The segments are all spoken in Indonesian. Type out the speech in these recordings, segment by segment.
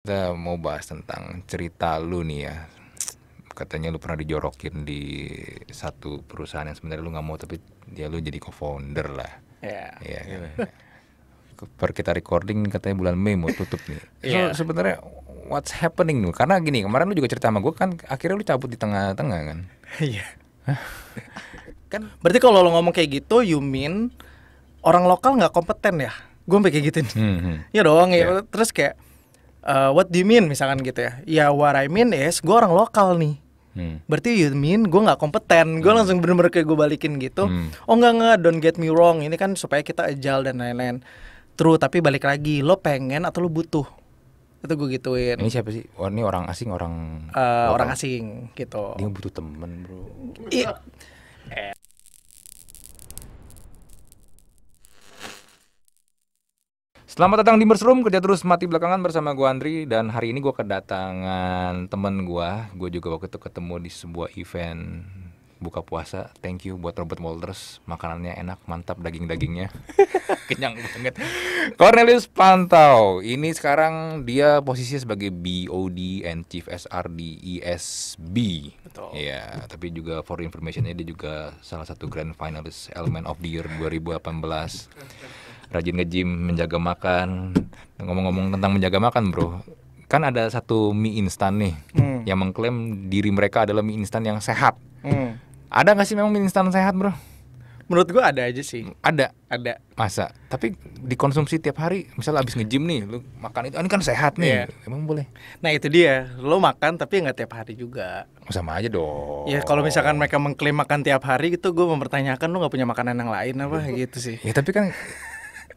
Kita mau bahas tentang cerita lu nih ya. Katanya lu pernah dijorokin di satu perusahaan yang sebenarnya lu nggak mau tapi dia lu jadi co-founder lah. Iya. Yeah. Yeah, kan? Iya. per kita recording katanya bulan Mei mau tutup nih. Yeah. sebenarnya what's happening lu? Karena gini, kemarin lu juga cerita sama gue kan akhirnya lu cabut di tengah-tengah kan. Iya. kan berarti kalau lo ngomong kayak gitu you mean orang lokal nggak kompeten ya? Gue sampai kayak gitu. Mm -hmm. Ya dong yeah. ya. Iya. Terus kayak uh, what do you mean misalkan gitu ya ya what I mean is gue orang lokal nih Hmm. Berarti you mean gue nggak kompeten, gue hmm. langsung bener-bener kayak gue balikin gitu. Hmm. Oh nggak nggak, don't get me wrong, ini kan supaya kita agile dan lain-lain. True, tapi balik lagi, lo pengen atau lo butuh? Itu gue gituin. Ini siapa sih? Oh, ini orang asing, orang uh, orang asing gitu. Dia butuh temen bro. I Selamat datang di Mersroom, kerja terus mati belakangan bersama gue Andri Dan hari ini gue kedatangan temen gue Gue juga waktu itu ketemu di sebuah event buka puasa Thank you buat Robert Walters Makanannya enak, mantap daging-dagingnya Kenyang banget Cornelius Pantau Ini sekarang dia posisinya sebagai BOD and Chief SRD ESB Betul Ya, tapi juga for informationnya dia juga salah satu grand finalist Element of the Year 2018 rajin nge-gym, menjaga makan. Ngomong-ngomong tentang menjaga makan, Bro. Kan ada satu mie instan nih hmm. yang mengklaim diri mereka adalah mie instan yang sehat. Hmm. Ada gak sih memang mie instan sehat, Bro? Menurut gua ada aja sih. Ada. Ada. Masa? Tapi dikonsumsi tiap hari, misalnya abis nge-gym nih, lu makan itu, ah, ini kan sehat nih. Yeah. Emang boleh. Nah, itu dia. Lu makan tapi nggak tiap hari juga. Oh, sama aja dong. Ya, kalau misalkan mereka mengklaim makan tiap hari itu gua mempertanyakan lu nggak punya makanan yang lain apa gitu sih. Ya, tapi kan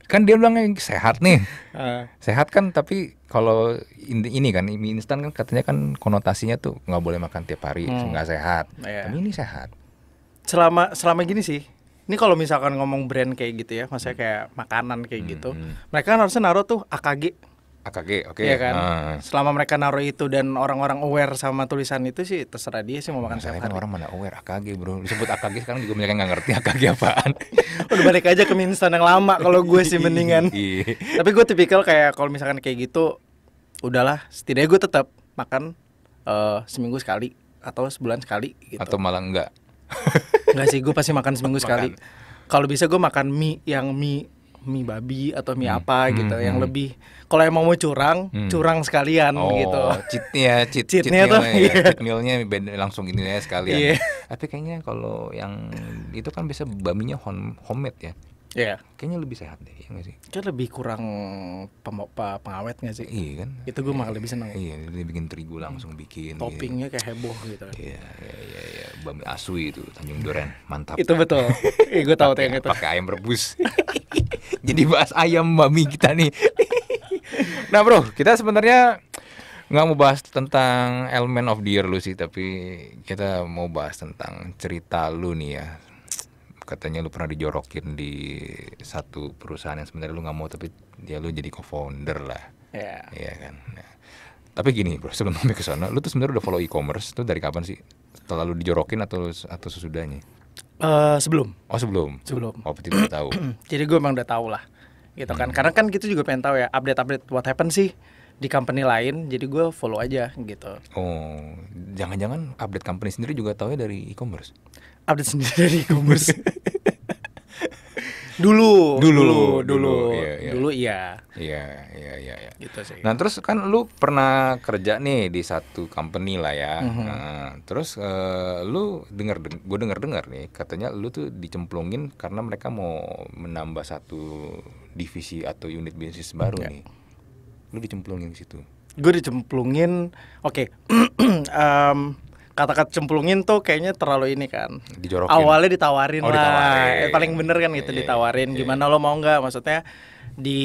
kan dia bilangnya eh, sehat nih uh. sehat kan tapi kalau ini kan mie instan kan katanya kan konotasinya tuh nggak boleh makan tiap hari hmm. sehat yeah. tapi ini sehat selama selama gini sih ini kalau misalkan ngomong brand kayak gitu ya maksudnya kayak makanan kayak hmm. gitu hmm. mereka kan harusnya naruh tuh AKG AKG, oke. Okay. Iya kan. Uh. Selama mereka naruh itu dan orang-orang aware sama tulisan itu sih terserah dia sih mau makan siapa. Kan orang mana aware AKG bro. Disebut AKG sekarang juga banyak yang nggak ngerti AKG apaan. Udah balik aja ke minstan yang lama kalau gue sih mendingan. Iya. Tapi gue tipikal kayak kalau misalkan kayak gitu, udahlah. Setidaknya gue tetap makan uh, seminggu sekali atau sebulan sekali. Gitu. Atau malah enggak. enggak sih, gue pasti makan seminggu makan. sekali. Kalau bisa gue makan mie yang mie mie babi atau mie hmm. apa gitu hmm. yang hmm. lebih kalau emang mau curang, hmm. curang sekalian oh, gitu. Cheatnya, cheat, cheatnya cheat tuh, ya, yeah. cheat mealnya langsung ini ya sekalian. Yeah. Tapi kayaknya kalau yang itu kan bisa baminya home, homemade ya. Iya. Yeah. Kayaknya lebih sehat deh, ya gak sih? Kayak lebih kurang pem- pengawet gak sih? Iya kan? Itu gue yeah. malah iya. lebih seneng. Iya, dia bikin terigu langsung bikin. Iya. Toppingnya gitu. kayak heboh gitu. Iya, iya, iya, iya. Bami asu itu Tanjung Duren, mantap. itu kan? betul. Iya, gue tahu tuh yang itu. Pakai ayam rebus. Jadi bahas ayam bami kita nih. nah bro, kita sebenarnya nggak mau bahas tentang elemen of the year lu sih, tapi kita mau bahas tentang cerita lu nih ya. Katanya lu pernah dijorokin di satu perusahaan yang sebenarnya lu nggak mau, tapi dia ya lu jadi co-founder lah. Iya. Yeah. Iya kan. Nah, tapi gini bro, sebelum sampai ke sana, lu tuh sebenarnya udah follow e-commerce tuh dari kapan sih? Setelah lu dijorokin atau atau sesudahnya? Uh, sebelum. Oh sebelum. Sebelum. Oh udah tahu. Jadi gue emang udah tahu lah gitu kan. Hmm. Karena kan kita juga pengen tahu ya update-update what happen sih di company lain. Jadi gue follow aja gitu. Oh, jangan-jangan update company sendiri juga tahu dari e-commerce? Update sendiri dari e-commerce. Dulu, dulu, dulu, dulu, iya, iya. dulu iya. Iya, iya, iya, iya. Gitu sih. Nah terus kan lu pernah kerja nih di satu company lah ya. Mm -hmm. nah, terus uh, lu dengar, gue dengar dengar nih, katanya lu tuh dicemplungin karena mereka mau menambah satu divisi atau unit bisnis baru yeah. nih. Lu dicemplungin ke situ. Gue dicemplungin, oke. Okay. um, kata-kata cemplungin tuh kayaknya terlalu ini kan. Dijorokin. Awalnya ditawarin oh, lah. Eh, paling bener kan gitu yeah, iya, ditawarin. Yeah. Gimana lo mau nggak? Maksudnya di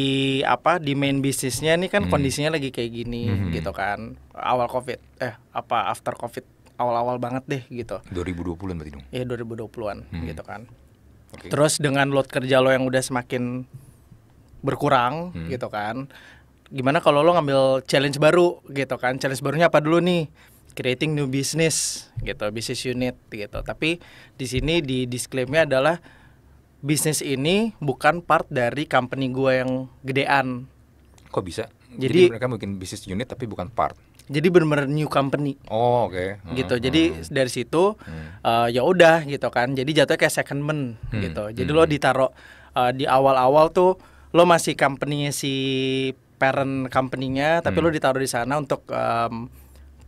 apa di main bisnisnya ini kan hmm. kondisinya lagi kayak gini hmm. hmm. gitu kan awal covid eh apa after covid awal-awal banget deh gitu 2020-an berarti dong iya 2020-an hmm. gitu kan okay. terus dengan load kerja lo yang udah semakin berkurang hmm. gitu kan gimana kalau lo ngambil challenge baru gitu kan challenge barunya apa dulu nih creating new business gitu, business unit gitu. Tapi di sini di disclaimer adalah bisnis ini bukan part dari company gue yang gedean. Kok bisa? Jadi, jadi mereka mungkin bisnis unit tapi bukan part jadi benar-benar new company. Oh, oke. Okay. Hmm, gitu. Hmm, jadi hmm. dari situ hmm. uh, ya udah gitu kan. Jadi jatuhnya kayak second man hmm. gitu. Hmm, jadi hmm. lo hmm. ditaro uh, eh, di awal-awal tuh lo masih company si parent company-nya tapi hmm. lo ditaruh di sana untuk um,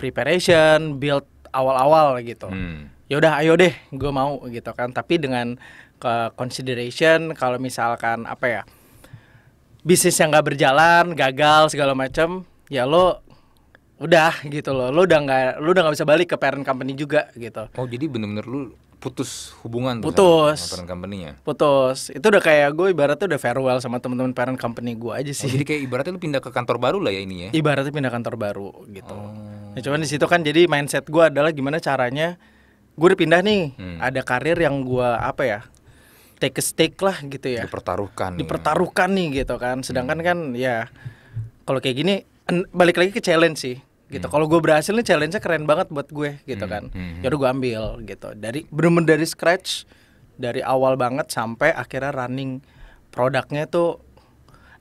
preparation, build awal-awal gitu. Hmm. udah, ayo deh, gue mau gitu kan. Tapi dengan ke consideration kalau misalkan apa ya bisnis yang nggak berjalan, gagal segala macam, ya lo udah gitu loh, lo udah nggak lo udah nggak bisa balik ke parent company juga gitu. Oh jadi bener-bener lo putus hubungan putus sama parent company-nya putus itu udah kayak gue ibaratnya udah farewell sama teman-teman parent company gue aja oh, sih oh, jadi kayak ibaratnya lu pindah ke kantor baru lah ya ini ya ibaratnya pindah kantor baru gitu oh. Ya, cuman di situ kan jadi mindset gue adalah gimana caranya gue udah pindah nih, hmm. ada karir yang gue apa ya take a stake lah gitu ya. Dipertaruhkan. Dipertaruhkan nih gitu kan. Hmm. Sedangkan hmm. kan ya kalau kayak gini balik lagi ke challenge sih gitu. Hmm. Kalau gue berhasil nih challenge-nya keren banget buat gue gitu hmm. kan. Hmm. hmm. Ya gue ambil gitu. Dari bener-bener dari scratch dari awal banget sampai akhirnya running produknya tuh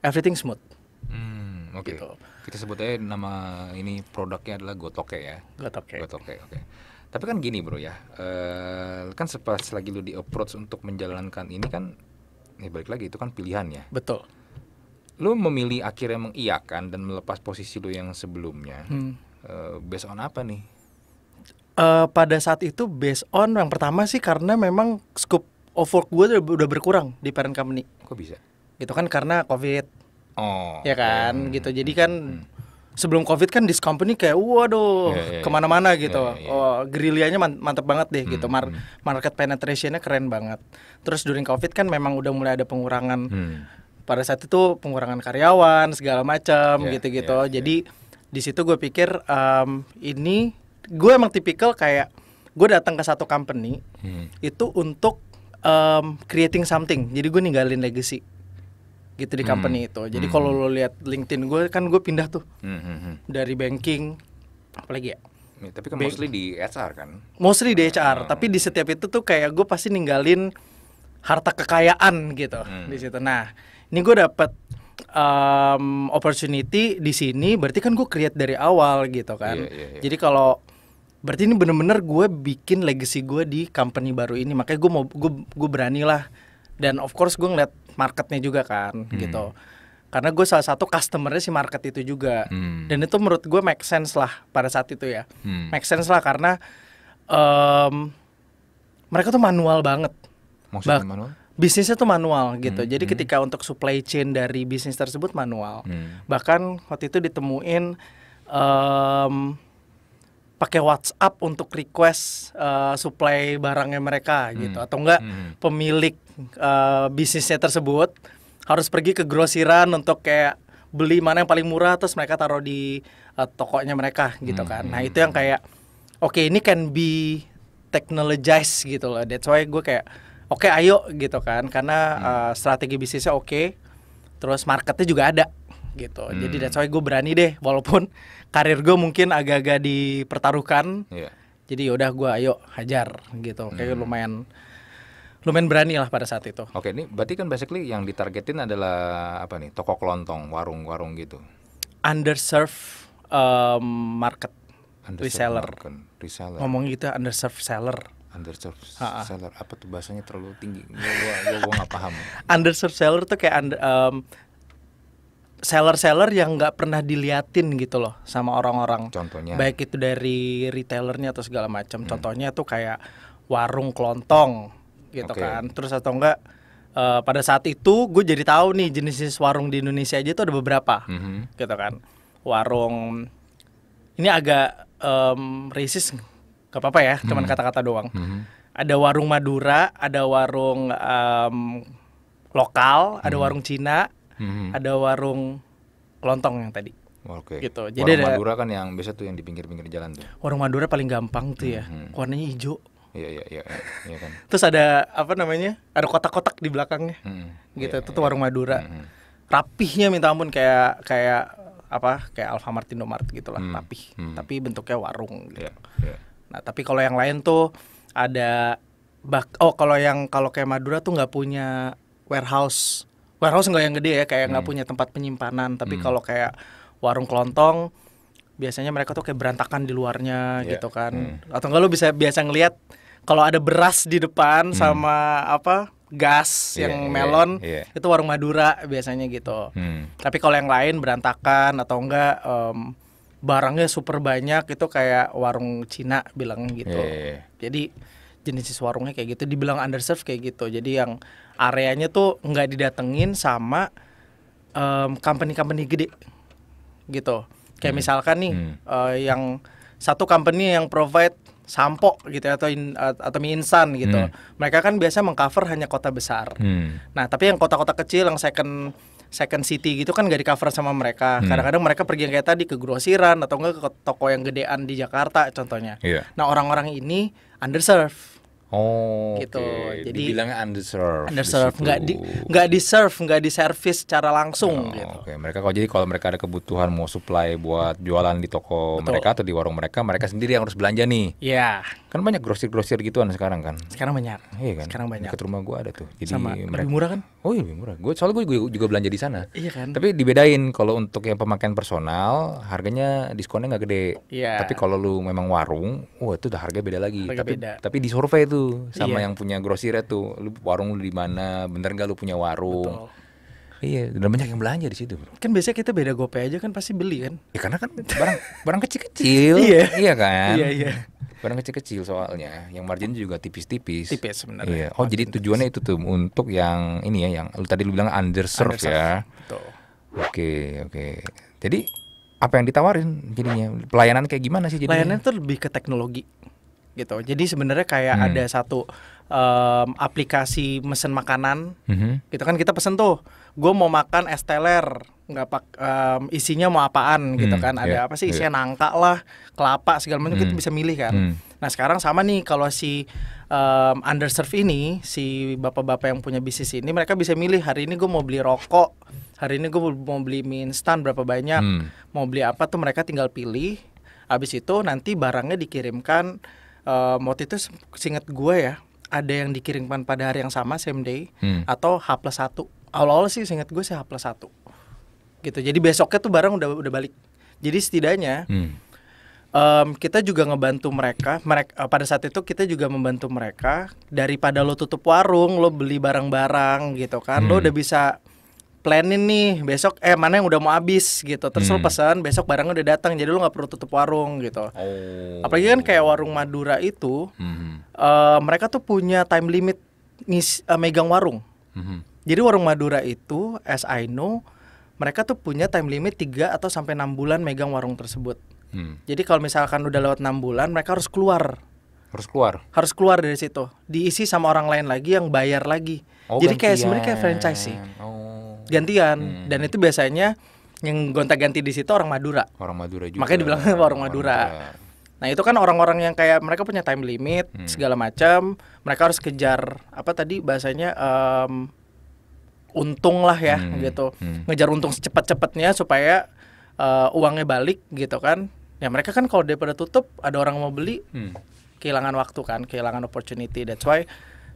everything smooth. Hmm, oke. Okay. Gitu kita sebut aja nama ini produknya adalah Gotoke ya. Gotoke. Gotoke, oke. Okay. Tapi kan gini bro ya, uh, kan sepas lagi lu di approach untuk menjalankan ini kan, ya balik lagi itu kan pilihan ya. Betul. Lu memilih akhirnya mengiyakan dan melepas posisi lu yang sebelumnya, hmm. uh, based on apa nih? Uh, pada saat itu based on yang pertama sih karena memang scope of work gue udah berkurang di parent company. Kok bisa? Itu kan karena covid Oh. Ya kan gitu. hmm. gitu. Jadi kan hmm sebelum covid kan this company kayak waduh yeah, yeah, iya. kemana-mana iya, gitu yeah, yeah. oh gerilyanya mantep banget deh gitu. hmm, gitu Mar hmm. market penetrationnya keren banget terus during covid kan memang udah mulai ada pengurangan hmm. pada saat itu pengurangan karyawan segala macam yeah, gitu-gitu yeah, iya. jadi yeah. di situ gue pikir um, ini gue emang tipikal kayak gue datang ke satu company hmm. itu untuk um, creating something jadi gue ninggalin legacy gitu di company hmm. itu. Jadi hmm. kalau lo lihat LinkedIn gue kan gue pindah tuh hmm. hmm, hmm. dari banking apalagi ya. ya tapi kan Bank. mostly di HR kan. Mostly di HR, hmm. tapi di setiap itu tuh kayak gue pasti ninggalin harta kekayaan gitu hmm. di situ. Nah, ini gue dapat um, opportunity di sini berarti kan gue create dari awal gitu kan. Yeah, yeah, yeah. Jadi kalau berarti ini bener-bener gue bikin legacy gue di company baru ini makanya gue mau gue gue berani lah dan of course gue ngeliat marketnya juga kan hmm. gitu karena gue salah satu customernya si market itu juga hmm. dan itu menurut gue make sense lah pada saat itu ya hmm. make sense lah karena um, mereka tuh manual banget maksudnya bah manual bisnisnya tuh manual gitu hmm. jadi hmm. ketika untuk supply chain dari bisnis tersebut manual hmm. bahkan waktu itu ditemuin um, pakai WhatsApp untuk request uh, supply barangnya mereka hmm. gitu atau enggak hmm. pemilik uh, bisnisnya tersebut harus pergi ke grosiran untuk kayak beli mana yang paling murah terus mereka taruh di uh, tokonya mereka gitu hmm. kan. Nah, itu yang kayak oke okay, ini can be technologized gitu loh. That's why gue kayak oke okay, ayo gitu kan karena hmm. uh, strategi bisnisnya oke okay, terus marketnya juga ada gitu. Hmm. Jadi that's why gue berani deh walaupun karir gue mungkin agak-agak dipertaruhkan. Yeah. Jadi yaudah gue ayo hajar gitu. Kayak hmm. lumayan lumayan berani lah pada saat itu. Oke, ini berarti kan basically yang ditargetin adalah apa nih? Toko kelontong, warung-warung gitu. Underserved um, market underserved reseller. Market. reseller. Ngomong gitu underserved seller. Underserved ha -ha. seller apa tuh bahasanya terlalu tinggi. gue gua, gua, gua gak paham. underserved seller tuh kayak under, um, seller-seller yang nggak pernah diliatin gitu loh sama orang-orang. Contohnya. Baik itu dari retailernya atau segala macam. Hmm. Contohnya tuh kayak warung kelontong gitu okay. kan. Terus atau enggak uh, eh, pada saat itu gue jadi tahu nih jenis-jenis warung di Indonesia aja itu ada beberapa. Mm -hmm. Gitu kan. Warung ini agak um, racist gak apa-apa ya, cuman hmm. kata-kata doang. Mm -hmm. Ada warung Madura, ada warung um, lokal, mm -hmm. ada warung Cina, hmm. ada warung lontong yang tadi. Oke. Okay. Gitu. Jadi warung ada, Madura kan yang biasa tuh yang di pinggir-pinggir jalan tuh. Warung Madura paling gampang tuh ya. Hmm. Warnanya hijau. Iya iya iya. iya, iya kan. Terus ada apa namanya? Ada kotak-kotak di belakangnya. Hmm. Gitu. Yeah, itu tuh warung iya. Madura. Hmm. Rapihnya minta ampun kayak kayak apa? Kayak Alfamart Indomart gitulah, hmm. rapih. Hmm. Tapi bentuknya warung gitu. Yeah, yeah. Nah, tapi kalau yang lain tuh ada bak oh kalau yang kalau kayak Madura tuh nggak punya warehouse warehouse nggak yang gede ya kayak nggak hmm. punya tempat penyimpanan tapi hmm. kalau kayak warung kelontong biasanya mereka tuh kayak berantakan di luarnya yeah. gitu kan hmm. atau enggak lu bisa biasa ngelihat kalau ada beras di depan hmm. sama apa gas yeah, yang iya, melon yeah, yeah. itu warung Madura biasanya gitu. Hmm. Tapi kalau yang lain berantakan atau enggak um, barangnya super banyak itu kayak warung Cina bilang gitu. Yeah, yeah, yeah. Jadi jenis warungnya kayak gitu dibilang underserved kayak gitu. Jadi yang areanya tuh nggak didatengin sama um, company-company gede gitu. Kayak hmm. misalkan nih hmm. uh, yang satu company yang provide sampo gitu ya, atau in, atau mie instan gitu. Hmm. Mereka kan biasa mengcover hanya kota besar. Hmm. Nah, tapi yang kota-kota kecil yang second second city gitu kan gak di cover sama mereka. Hmm. Kadang-kadang mereka pergi kayak tadi ke grosiran atau enggak ke toko yang gedean di Jakarta contohnya. Yeah. Nah, orang-orang ini underserved Oh, gitu. Okay. Jadi dibilang underserved. Underserved, nggak di nggak serve nggak diservis secara langsung. Oh, gitu. Oke, okay. mereka kalau jadi kalau mereka ada kebutuhan mau supply buat jualan di toko Betul. mereka atau di warung mereka, mereka sendiri yang harus belanja nih. Iya. Yeah. Kan banyak grosir-grosir gituan sekarang kan. Sekarang banyak. Iya kan. Sekarang banyak. Dekat rumah gue ada tuh. Jadi Sama. mereka lebih murah kan? Oh iya lebih murah. Gue soalnya gue juga belanja di sana. Iya kan. Tapi dibedain kalau untuk yang pemakaian personal harganya diskonnya nggak gede. Iya. Yeah. Tapi kalau lu memang warung, wah oh, itu udah harga beda lagi. Harga tapi beda. tapi di survei itu lu sama iya. yang punya grosir itu, lu warung lu di mana bener nggak lu punya warung Betul. Iya, udah banyak yang belanja di situ, Kan biasanya kita beda gopay aja kan pasti beli kan? Ya karena kan barang barang kecil-kecil. iya. iya kan? Iya, iya. Barang kecil-kecil soalnya, yang margin juga tipis-tipis. Tipis sebenarnya. Iya. Oh, jadi tujuannya tipis. itu tuh untuk yang ini ya, yang lu tadi lu bilang underserved, ya. oke Oke, okay, oke. Okay. Jadi apa yang ditawarin jadinya? Pelayanan kayak gimana sih jadinya? Pelayanan itu lebih ke teknologi gitu. Jadi sebenarnya kayak hmm. ada satu um, aplikasi mesen makanan, hmm. gitu kan kita pesen tuh, gue mau makan es teler, nggak pak, um, isinya mau apaan, gitu hmm. gitu kan? Ada yeah. apa sih iya. isinya yeah. nangka lah, kelapa segala macam hmm. kita bisa milih kan. Hmm. Nah sekarang sama nih kalau si um, underserve ini, si bapak-bapak yang punya bisnis ini, mereka bisa milih hari ini gue mau beli rokok, hari ini gue mau beli mie instan berapa banyak, hmm. mau beli apa tuh mereka tinggal pilih. Habis itu nanti barangnya dikirimkan uh, eh, waktu itu singkat gue ya ada yang dikirimkan pada hari yang sama same day hmm. atau H plus satu awal-awal sih singkat gue sih H plus satu gitu jadi besoknya tuh barang udah udah balik jadi setidaknya hmm. um, kita juga ngebantu mereka mereka eh, pada saat itu kita juga membantu mereka daripada lo tutup warung lo beli barang-barang gitu kan hmm. lo udah bisa planning nih besok eh mana yang udah mau habis gitu terus hmm. lu pesan besok barangnya udah datang jadi lu nggak perlu tutup warung gitu oh. apalagi kan kayak warung Madura itu hmm. uh, mereka tuh punya time limit ngis uh, megang warung hmm. jadi warung Madura itu as I know mereka tuh punya time limit 3 atau sampai enam bulan megang warung tersebut hmm. jadi kalau misalkan udah lewat enam bulan mereka harus keluar harus keluar harus keluar dari situ diisi sama orang lain lagi yang bayar lagi oh, jadi kayak sebenarnya kayak franchise sih oh gantian hmm. dan itu biasanya yang gonta-ganti di situ orang Madura orang Madura juga makanya dibilang orang, orang Madura, Madura. Nah itu kan orang-orang yang kayak mereka punya time limit hmm. segala macam, mereka harus kejar apa tadi bahasanya um, untung lah ya hmm. gitu, hmm. ngejar untung secepat-cepatnya supaya uh, uangnya balik gitu kan. Ya mereka kan kalau daripada tutup ada orang mau beli, hmm. kehilangan waktu kan, kehilangan opportunity. That's why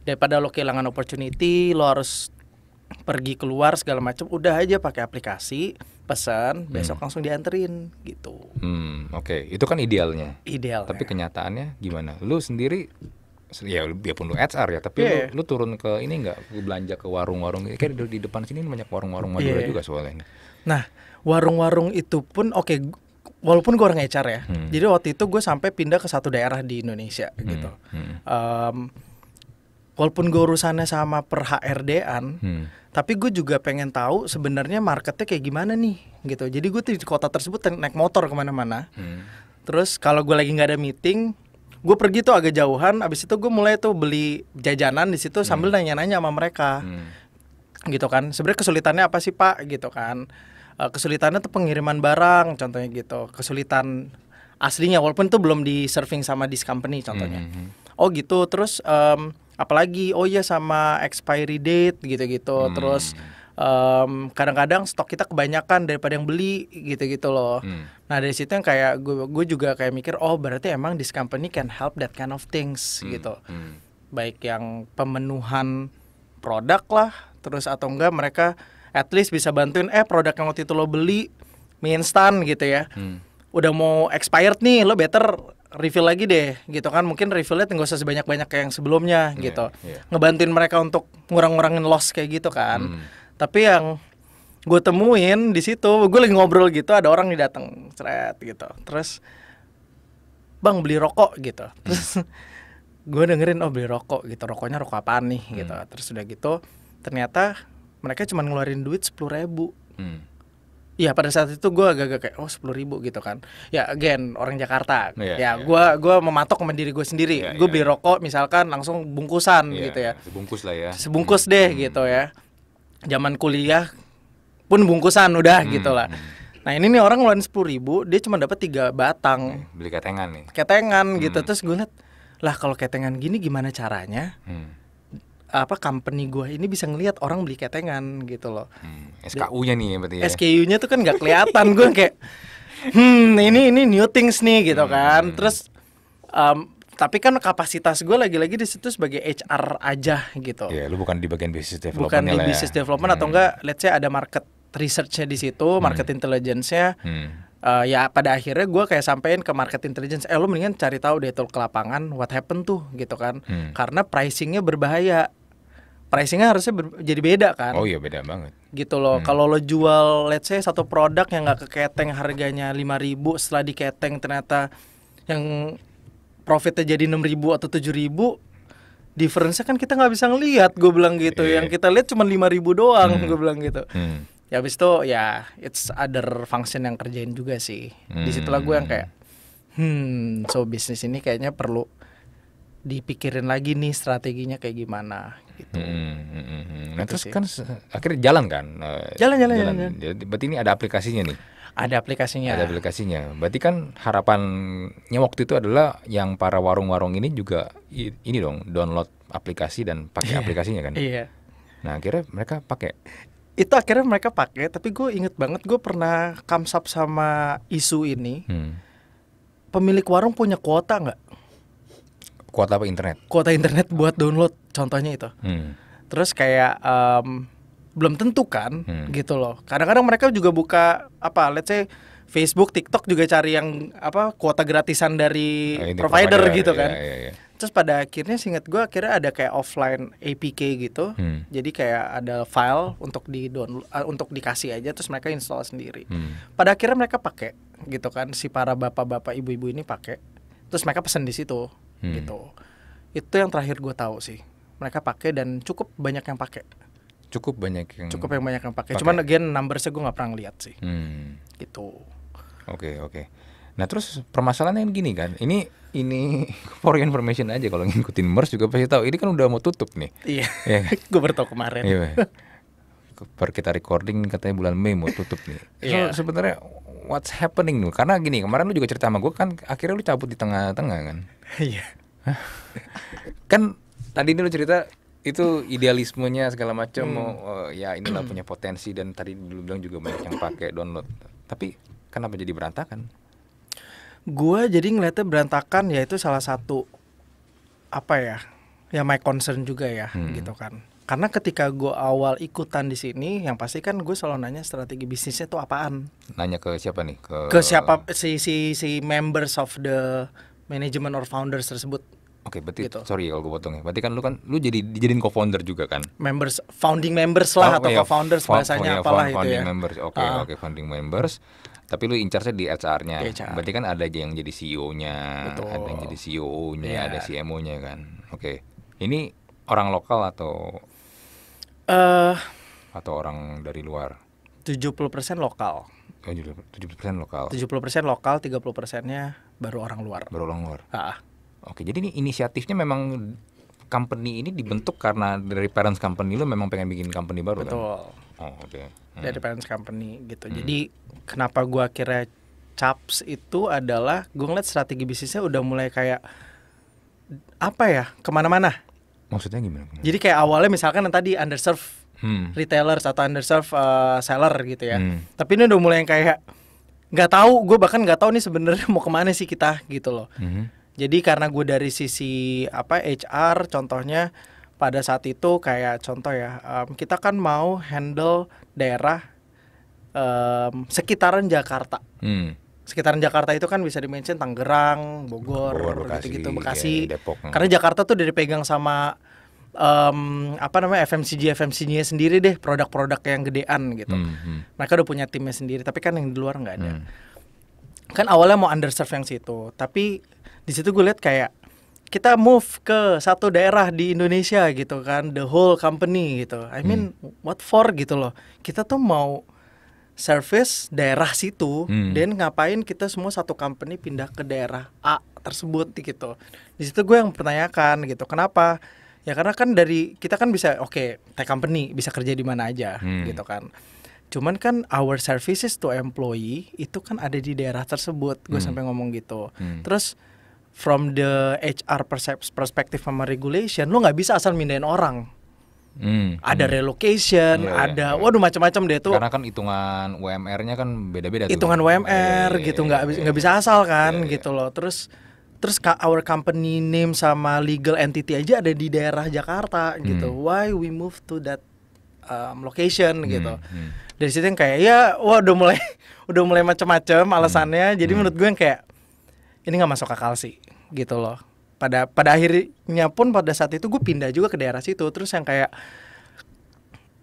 daripada lo kehilangan opportunity, lo harus pergi keluar segala macam udah aja pakai aplikasi pesan hmm. besok langsung dianterin gitu. Hmm, oke. Okay. Itu kan idealnya. Ideal. Tapi ya. kenyataannya gimana? Lu sendiri ya biarpun lu HR ya, tapi yeah. lu, iya. lu turun ke ini enggak belanja ke warung-warung gitu? kayak di, di depan sini banyak warung-warung Madura yeah. Iya. juga soalnya. Nah, warung-warung itu pun oke okay, walaupun gue orang HR ya. Hmm. Jadi waktu itu gue sampai pindah ke satu daerah di Indonesia hmm. gitu. Hmm. Um, walaupun gue urusannya sama per HRD-an, hmm. tapi gue juga pengen tahu sebenarnya marketnya kayak gimana nih gitu. Jadi gue di kota tersebut naik motor kemana-mana. Hmm. Terus kalau gue lagi nggak ada meeting, gue pergi tuh agak jauhan. Abis itu gue mulai tuh beli jajanan di situ sambil hmm. nanya-nanya sama mereka, hmm. gitu kan. Sebenarnya kesulitannya apa sih pak, gitu kan? Eh, kesulitannya tuh pengiriman barang, contohnya gitu. Kesulitan aslinya, walaupun tuh belum di serving sama this company, contohnya. Hmm. hmm, hmm. Oh gitu. Terus um, apalagi oh iya sama expiry date gitu-gitu hmm. terus um, kadang-kadang stok kita kebanyakan daripada yang beli gitu-gitu loh hmm. nah dari situ yang kayak gue gue juga kayak mikir oh berarti emang this company can help that kind of things hmm. gitu hmm. baik yang pemenuhan produk lah terus atau enggak mereka at least bisa bantuin eh produk yang waktu itu lo beli mie instan gitu ya hmm. udah mau expired nih lo better refill lagi deh gitu kan mungkin refillnya nggak usah sebanyak banyak kayak yang sebelumnya yeah, gitu yeah. ngebantuin mereka untuk ngurang-ngurangin loss kayak gitu kan mm. tapi yang gue temuin di situ gue lagi ngobrol gitu ada orang nih datang ceret gitu terus bang beli rokok gitu hmm. terus gue dengerin oh beli rokok gitu rokoknya rokok apa nih mm. gitu hmm. terus udah gitu ternyata mereka cuma ngeluarin duit sepuluh ribu mm Iya pada saat itu gue agak-agak kayak oh sepuluh ribu gitu kan. Ya again orang Jakarta. Yeah, ya gue yeah. gue mematok mandiri diri gue sendiri. Yeah, gue yeah. beli iya. rokok misalkan langsung bungkusan yeah, gitu ya. Sebungkus lah ya. Sebungkus hmm. deh gitu ya. Zaman kuliah pun bungkusan udah hmm. gitu lah. Hmm. Nah ini nih orang ngeluarin sepuluh ribu dia cuma dapat tiga batang. Beli ketengan nih. Ketengan gitu. hmm. gitu terus gue liat lah kalau ketengan gini gimana caranya? Hmm apa company gue ini bisa ngelihat orang beli ketengan gitu loh. Hmm, SKU-nya nih berarti ya. SKU-nya tuh kan nggak kelihatan gue kayak hmm ini ini new things nih gitu hmm. kan. Terus um, tapi kan kapasitas gue lagi-lagi di situ sebagai HR aja gitu. Iya, yeah, lu bukan di bagian business development Bukan di ya. development hmm. atau enggak let's say ada market researchnya di situ, hmm. market hmm. intelligence-nya. Hmm uh, ya pada akhirnya gue kayak sampein ke market intelligence eh lo mendingan cari tahu deh tuh ke lapangan what happened tuh gitu kan hmm. karena pricingnya berbahaya pricingnya harusnya ber- jadi beda kan oh iya beda banget gitu loh hmm. kalau lo jual let's say satu produk yang nggak keketeng harganya lima ribu, setelah diketeng ternyata yang profitnya jadi enam ribu atau tujuh ribu, difference kan kita nggak bisa ngelihat gue bilang gitu yeah. yang kita lihat cuma lima ribu doang hmm. gue bilang gitu hmm. ya abis itu ya it's other function yang kerjain juga sih hmm. disitulah gue yang kayak hmm so bisnis ini kayaknya perlu dipikirin lagi nih strateginya kayak gimana gitu. Hmm, hmm, hmm, hmm. Nah gitu terus sih. kan akhirnya jalan kan? Eh, jalan jalan jalan. jalan. Jadi, berarti ini ada aplikasinya nih. Ada aplikasinya. Ada aplikasinya. Berarti kan harapannya waktu itu adalah yang para warung-warung ini juga ini dong download aplikasi dan pakai yeah. aplikasinya kan. Iya. Yeah. Nah akhirnya mereka pakai. Itu akhirnya mereka pakai. Tapi gue inget banget gue pernah kamsap sama isu ini. Hmm. Pemilik warung punya kuota nggak? kuota apa internet kuota internet buat download contohnya itu hmm. terus kayak um, belum tentu kan hmm. gitu loh kadang-kadang mereka juga buka apa let's say Facebook, TikTok juga cari yang apa kuota gratisan dari nah, provider, provider gitu iya, kan. Iya, iya, iya. Terus pada akhirnya singkat gue akhirnya ada kayak offline APK gitu. Hmm. Jadi kayak ada file untuk di download uh, untuk dikasih aja terus mereka install sendiri. Hmm. Pada akhirnya mereka pakai gitu kan si para bapak-bapak ibu-ibu ini pakai. Terus mereka pesen di situ hmm. gitu itu yang terakhir gue tahu sih mereka pakai dan cukup banyak yang pakai cukup banyak yang cukup yang banyak yang pakai cuman again numbersnya gue nggak pernah lihat sih hmm. gitu oke okay, oke okay. nah terus permasalahannya gini kan ini ini for information aja kalau ngikutin mers juga pasti tahu ini kan udah mau tutup nih iya yeah. gue bertau kemarin yeah. per kita recording katanya bulan Mei mau tutup nih so, yeah. sebenarnya what's happening nih karena gini kemarin lu juga cerita sama gue kan akhirnya lu cabut di tengah-tengah kan Iya. kan tadi ini lo cerita itu idealismenya segala macam hmm. mau uh, ya inilah punya potensi dan tadi dulu bilang juga banyak yang pakai download. Tapi kenapa jadi berantakan? Gua jadi ngeliatnya berantakan ya itu salah satu apa ya? Ya my concern juga ya hmm. gitu kan. Karena ketika gue awal ikutan di sini, yang pasti kan gue selalu nanya strategi bisnisnya itu apaan. Nanya ke siapa nih? Ke, ke siapa si si si members of the manajemen or founders tersebut. Oke, okay, berarti gitu. sorry kalau gue potong ya. Berarti kan lu kan lu jadi dijadiin co-founder juga kan? Members, founding members lah oh, atau iya, co-founders bahasanya oh, iya, apalah itu ya. Members. Oke, okay, uh. oke okay, founding members. Tapi lu incarnya di HR-nya. HR. Berarti kan ada yang jadi CEO-nya, ada yang jadi CEO-nya, yeah. ada CMO-nya kan. Oke. Okay. Ini orang lokal atau uh, atau orang dari luar? 70% lokal. 70% lokal. 70% lokal, 30%-nya baru orang luar. Baru orang luar. Ah. Oke, jadi ini inisiatifnya memang company ini dibentuk karena dari parents company lu memang pengen bikin company baru kan? Betul. kan? Oh, oke. Okay. Hmm. Dari parents company gitu. Hmm. Jadi kenapa gua akhirnya CAPS itu adalah gue ngeliat strategi bisnisnya udah mulai kayak apa ya kemana-mana. Maksudnya gimana? Jadi kayak awalnya misalkan yang tadi underserved hmm. retailers atau underserved uh, eh, seller gitu ya. Hmm. Tapi ini udah mulai yang kayak nggak tahu gue bahkan nggak tahu nih sebenarnya mau kemana sih kita gitu loh mm-hmm. jadi karena gue dari sisi apa HR contohnya pada saat itu kayak contoh ya um, kita kan mau handle daerah um, sekitaran Jakarta mm. sekitaran Jakarta itu kan bisa dimention Tangerang Bogor, Bogor gitu-gitu Bekasi, Ya, Depok. Hmm. karena Jakarta tuh udah dipegang sama um, apa namanya FMCG FMCG-nya sendiri deh produk-produk yang gedean gitu. Hmm, hmm. Mereka udah punya timnya sendiri, tapi kan yang di luar nggak ada. Hmm. Kan awalnya mau underserve yang situ, tapi di situ gue lihat kayak kita move ke satu daerah di Indonesia gitu kan, the whole company gitu. I mean hmm. what for gitu loh. Kita tuh mau service daerah situ, hmm. ngapain kita semua satu company pindah ke daerah A tersebut gitu. Di situ gue yang pertanyakan gitu, kenapa? Ya karena kan dari kita kan bisa oke okay, tech company bisa kerja di mana aja hmm. gitu kan. Cuman kan our services to employee itu kan ada di daerah tersebut. Gue hmm. sampai ngomong gitu. Hmm. Terus from the HR perspektif sama regulation, lo nggak bisa asal mindahin orang. Hmm, ada hmm. relocation, yeah, iya, ada yeah. waduh macam-macam deh tuh. Karena kan hitungan UMR-nya kan beda-beda. Hitungan tuh. UMR yeah, iya, gitu iya, nggak yeah, yeah, nggak bisa asal kan yeah, yeah. gitu loh. Terus terus our company name sama legal entity aja ada di daerah Jakarta gitu. hmm. gitu why we move to that um, location hmm. gitu hmm. dari situ yang kayak ya wah udah mulai udah mulai macam-macam hmm, alasannya hmm. jadi hmm. menurut gue yang kayak ini nggak masuk akal sih gitu loh pada pada akhirnya pun pada saat itu gue pindah juga ke daerah situ terus yang kayak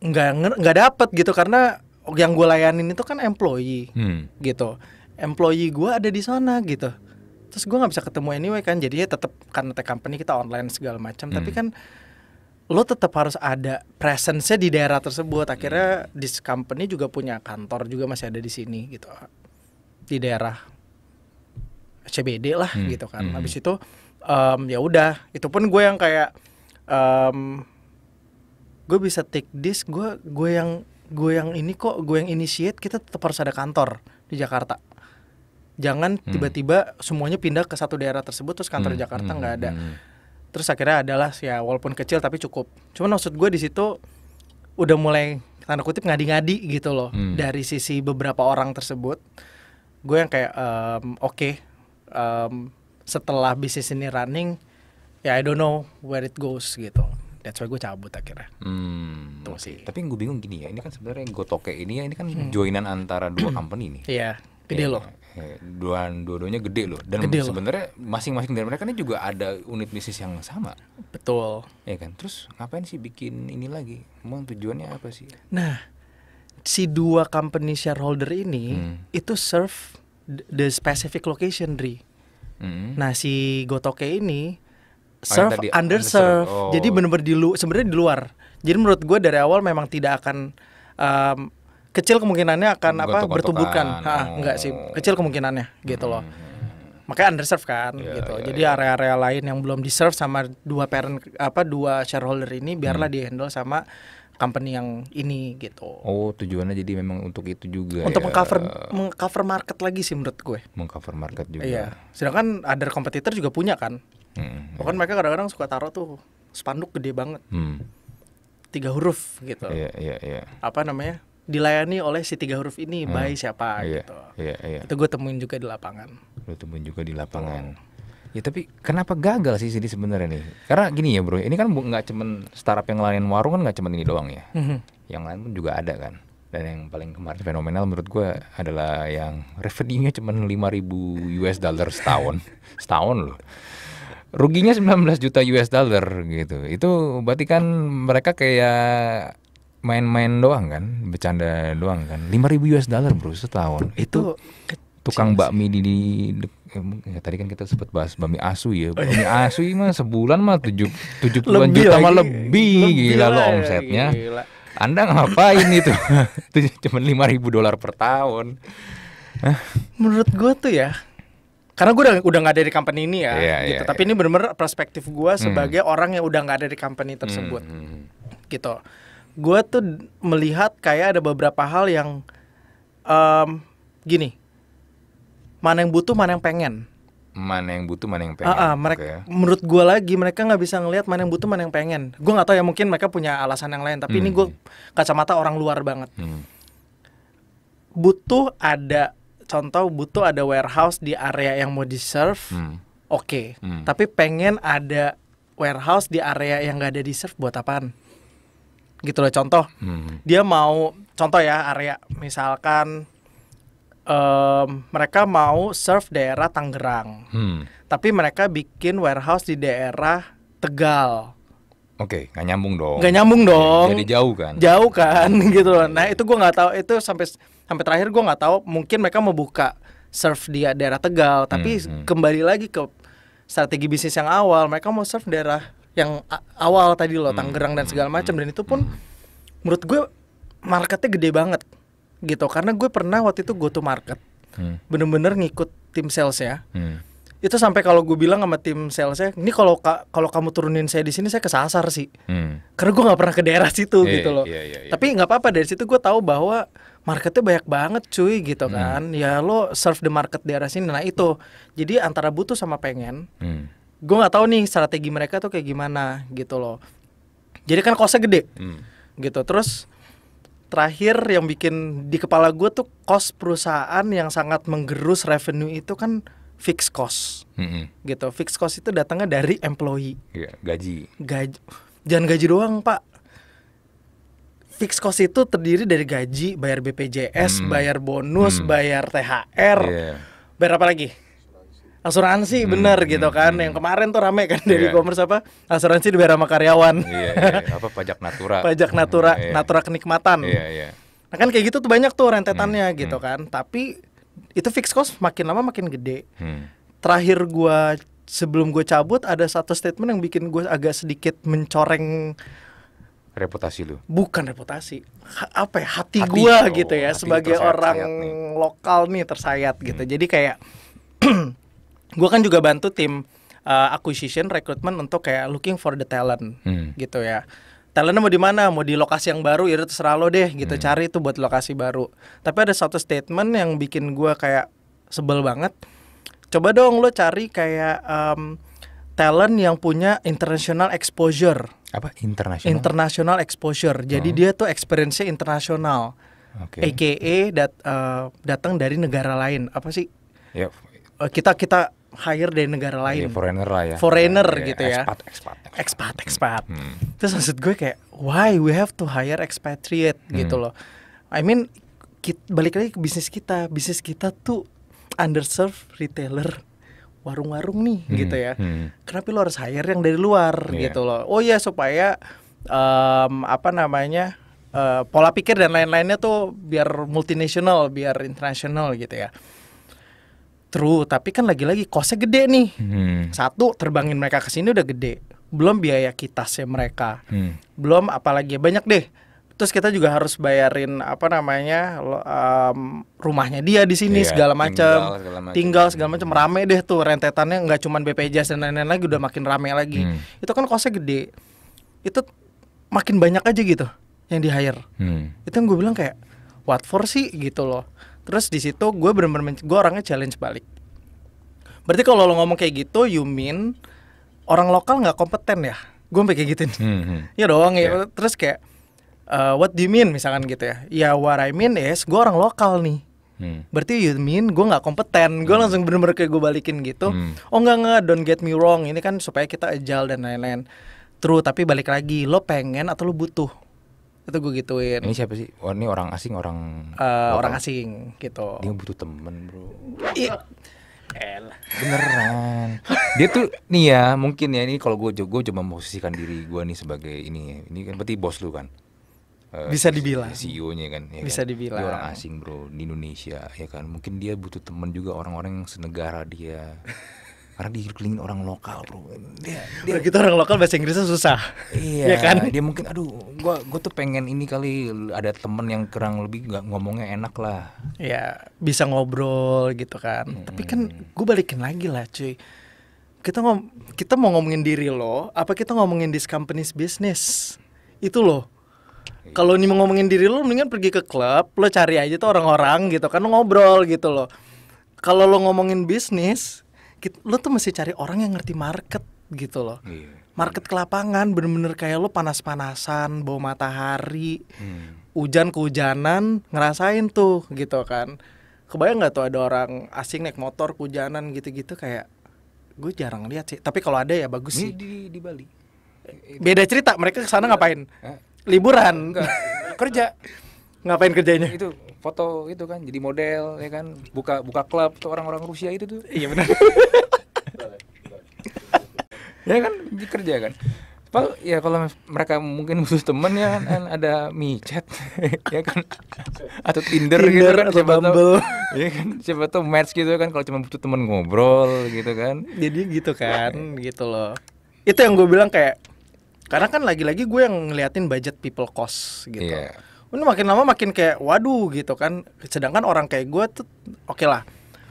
nggak nggak dapet gitu karena yang gue layanin itu kan employee hmm. gitu employee gue ada di sana gitu terus gue nggak bisa ketemu anyway kan jadinya tetap karena tech company kita online segala macam hmm. tapi kan lo tetap harus ada presence-nya di daerah tersebut akhirnya hmm. company juga punya kantor juga masih ada di sini gitu di daerah CBD lah hmm. gitu kan hmm. habis itu um, ya udah itu pun gue yang kayak um, gue bisa take this gue gue yang gue yang ini kok gue yang initiate kita tetap harus ada kantor di Jakarta jangan tiba hmm. tiba-tiba semuanya pindah ke satu daerah tersebut terus kantor hmm. Jakarta nggak hmm. ada hmm. terus akhirnya adalah ya walaupun kecil tapi cukup cuman maksud gue di situ udah mulai tanda kutip ngadi-ngadi gitu loh hmm. dari sisi beberapa orang tersebut gue yang kayak um, oke okay, um, setelah bisnis ini running ya I don't know where it goes gitu That's why gue cabut akhirnya. Hmm. Tuh sih. Tapi gue bingung gini ya, ini kan sebenarnya gue toke ini ya, ini kan hmm. joinan antara dua company nih. Iya, yeah, gede yeah. loh dua dua-duanya gede loh dan sebenarnya masing-masing dari mereka ini juga ada unit bisnis yang sama betul ya kan terus ngapain sih bikin ini lagi emang tujuannya apa sih nah si dua company shareholder ini hmm. itu serve the specific location Dri hmm. nah si Gotoke ini oh, serve oh, underserve oh. jadi benar-benar di lu sebenarnya di luar jadi menurut gue dari awal memang tidak akan um, kecil kemungkinannya akan apa bertumbuhkan, ah, oh. enggak sih, kecil kemungkinannya gitu loh. Hmm. Makanya underserved kan yeah, gitu. Yeah, Jadi area iya. area-area lain yang belum diserve sama dua parent apa dua shareholder ini biarlah hmm. dihandle sama company yang ini gitu. Oh, tujuannya jadi memang untuk itu juga. Untuk ya. mengcover mengcover market lagi sih menurut gue. Mengcover market juga. Iya. Sedangkan other competitor juga punya kan. Hmm, hmm. Bahkan yeah. mereka kadang-kadang suka taruh tuh spanduk gede banget. Hmm. Tiga huruf gitu. Iya, iya, iya. Apa namanya? dilayani oleh si tiga huruf ini hmm. by siapa iya, gitu. Iya, iya. Itu gue temuin juga di lapangan. Lo temuin juga di gitu. lapangan. Hmm. Ya tapi kenapa gagal sih sini sebenarnya nih? Karena gini ya bro, ini kan nggak cuman startup yang lain warung kan nggak cuman ini doang ya. -hmm. Yang lain pun juga ada kan. Dan yang paling kemarin fenomenal menurut gue adalah yang revenue-nya cuma 5000 US dollar setahun. setahun loh. Ruginya 19 juta US dollar gitu. Itu berarti kan mereka kayak main-main doang kan, bercanda doang kan. 5000 US dollar bro setahun. Itu tukang bakmi di, di ya, tadi kan kita sempat bahas bakmi asu ya. Bakmi asu mah sebulan mah 7 70 juta mah lebih, lebih gila lo omsetnya. Gila. Anda ngapain itu? Cuma 5000 dolar per tahun. Menurut gua tuh ya, karena gue udah udah nggak ada di company ini ya, yeah, gitu. Yeah, Tapi yeah. ini bener-bener perspektif gue hmm. sebagai hmm. orang yang udah nggak ada di company tersebut, hmm. hmm, hmm. gitu gue tuh melihat kayak ada beberapa hal yang um, gini mana yang butuh mana yang pengen mana yang butuh mana yang pengen uh, uh, mereka okay. menurut gue lagi mereka nggak bisa ngelihat mana yang butuh mana yang pengen gue nggak tahu ya mungkin mereka punya alasan yang lain tapi hmm. ini gue kacamata orang luar banget hmm. butuh ada contoh butuh ada warehouse di area yang mau di serve hmm. oke okay. hmm. tapi pengen ada warehouse di area yang gak ada di serve buat apaan gitu loh contoh hmm. dia mau contoh ya area misalkan um, mereka mau serve daerah Tangerang hmm. tapi mereka bikin warehouse di daerah Tegal Oke, okay, nggak nyambung dong. Nggak nyambung dong. Jadi jauh kan. Jauh kan, gitu loh. Iya. Nah itu gue nggak tahu itu sampai sampai terakhir gue nggak tahu. Mungkin mereka mau buka serve di daerah Tegal, tapi hmm, hmm, kembali lagi ke strategi bisnis yang awal. Mereka mau serve daerah yang awal tadi loh hmm. Tangerang dan hmm. segala macam hmm. dan itu pun hmm. menurut gue marketnya gede banget gitu karena gue pernah waktu itu go to market bener hmm. bener-bener ngikut tim ya hmm. itu sampai kalau gue bilang sama tim salesnya ini kalau ka kalau kamu turunin saya di sini saya kesasar sih hmm. karena gue nggak pernah ke daerah situ yeah, gitu loh yeah, yeah, yeah. tapi nggak apa-apa dari situ gue tahu bahwa marketnya banyak banget cuy gitu hmm. kan ya lo serve the market daerah sini nah itu jadi antara butuh sama pengen hmm gue nggak tahu nih strategi mereka tuh kayak gimana gitu loh jadi kan kosnya gede hmm. gitu terus terakhir yang bikin di kepala gue tuh kos perusahaan yang sangat menggerus revenue itu kan fixed cost hmm. gitu fixed cost itu datangnya dari employee ya, gaji gaji jangan gaji doang pak fixed cost itu terdiri dari gaji bayar bpjs hmm. bayar bonus hmm. bayar thr yeah. bayar apa lagi asuransi hmm, bener hmm, gitu kan yang hmm. kemarin tuh rame kan dari yeah. e-commerce apa asuransi dibayar sama karyawan yeah, iya, iya. yeah. apa pajak natura pajak natura hmm, yeah. natura kenikmatan yeah, yeah. nah kan kayak gitu tuh banyak tuh rentetannya hmm, gitu hmm. kan tapi itu fixed cost makin lama makin gede hmm. terakhir gua sebelum gue cabut ada satu statement yang bikin gue agak sedikit mencoreng reputasi lu bukan reputasi ha apa ya hati, hati. gue oh, gitu ya sebagai orang nih. lokal nih tersayat gitu hmm. jadi kayak gue kan juga bantu tim uh, acquisition recruitment untuk kayak looking for the talent hmm. gitu ya talentnya mau di mana mau di lokasi yang baru ya terserah lo deh gitu hmm. cari itu buat lokasi baru tapi ada satu statement yang bikin gue kayak sebel banget coba dong lo cari kayak um, talent yang punya international exposure apa international international exposure jadi hmm. dia tuh experience internasional okay. AKA dat, uh, datang dari negara lain apa sih yep. Eh, kita kita hire dari negara lain. Yeah, foreigner lah ya. Foreigner yeah, gitu yeah, ya. Expat, expat, expat. Expat, Hmm. Terus maksud gue kayak, why we have to hire expatriate hmm. gitu loh. I mean, kita, balik lagi ke bisnis kita. Bisnis kita tuh underserved retailer warung-warung nih hmm. gitu ya. Hmm. Kenapa lo harus hire yang dari luar yeah. gitu loh. Oh ya supaya um, apa namanya? Uh, pola pikir dan lain-lainnya tuh biar multinasional, biar internasional gitu ya. True, tapi kan lagi-lagi kosnya gede nih. Hmm. Satu, terbangin mereka ke sini udah gede. Belum biaya kita sih mereka. Hmm. Belum apalagi banyak deh. Terus kita juga harus bayarin apa namanya? Um, rumahnya dia di sini iya, segala macam. Tinggal segala macam rame deh tuh rentetannya nggak cuma BPJS dan lain-lain lagi udah makin rame lagi. Hmm. Itu kan kosnya gede. Itu makin banyak aja gitu yang di hire. Hmm. Itu yang gue bilang kayak what for sih gitu loh Terus di situ gue bener-bener gue orangnya challenge balik. Berarti kalau lo ngomong kayak gitu, you mean orang lokal nggak kompeten ya? Gue kayak gitu nih. Mm -hmm. hmm. ya doang ya. Iya. Terus kayak uh, what do you mean misalkan gitu ya? Ya what I mean is gue orang lokal nih. Hmm. Berarti you mean gue nggak kompeten? Gue hmm. langsung bener-bener kayak gue balikin gitu. Hmm. Oh nggak nggak, don't get me wrong. Ini kan supaya kita agile dan lain-lain. True, tapi balik lagi, lo pengen atau lo butuh? itu gue gituin ini siapa sih oh, ini orang asing orang uh, orang asing gitu dia butuh temen bro iya Elah. beneran dia tuh nih ya mungkin ya ini kalau gue gue coba memposisikan diri gue nih sebagai ini ya. ini kan berarti bos lu kan eh, bisa dibilang CEO nya kan ya bisa kan? dibilang dia orang asing bro di Indonesia ya kan mungkin dia butuh temen juga orang-orang yang senegara dia karena dikelilingin orang lokal bro dia, dia kita orang lokal bahasa Inggrisnya susah iya ya kan dia mungkin aduh gua gua tuh pengen ini kali ada temen yang kurang lebih nggak ngomongnya enak lah ya bisa ngobrol gitu kan hmm. tapi kan gua balikin lagi lah cuy kita ngom kita mau ngomongin diri lo apa kita ngomongin this company's business itu loh kalau ini mau ngomongin diri lo mendingan pergi ke klub lo cari aja tuh orang-orang gitu kan lo ngobrol gitu loh kalau lo ngomongin bisnis lo tuh mesti cari orang yang ngerti market gitu loh. Iya. Market kelapangan bener-bener kayak lo panas-panasan, bau matahari, hmm. hujan kehujanan, ngerasain tuh gitu kan. Kebayang nggak tuh ada orang asing naik motor kehujanan gitu-gitu kayak gue jarang lihat sih. Tapi kalau ada ya bagus Ini sih. Di, di Bali. Eh, beda cerita, mereka kesana sana ngapain? Liburan. kerja. ngapain kerjanya? Itu foto gitu kan jadi model ya kan buka buka klub tuh orang-orang Rusia itu tuh iya benar ya kan kerja kan Pak, ya kalau mereka mungkin khusus temen ya kan, kan ada micet ya kan atau Tinder, gitu Tinder gitu kan atau siapa Bumble. ya kan siapa tuh match gitu kan kalau cuma butuh temen ngobrol gitu kan. Jadi gitu kan, iya. gitu loh. Itu yang gue bilang kayak karena kan lagi-lagi gue yang ngeliatin budget people cost gitu. Yeah. Ini makin lama makin kayak waduh gitu kan. Sedangkan orang kayak gue tuh oke okay lah.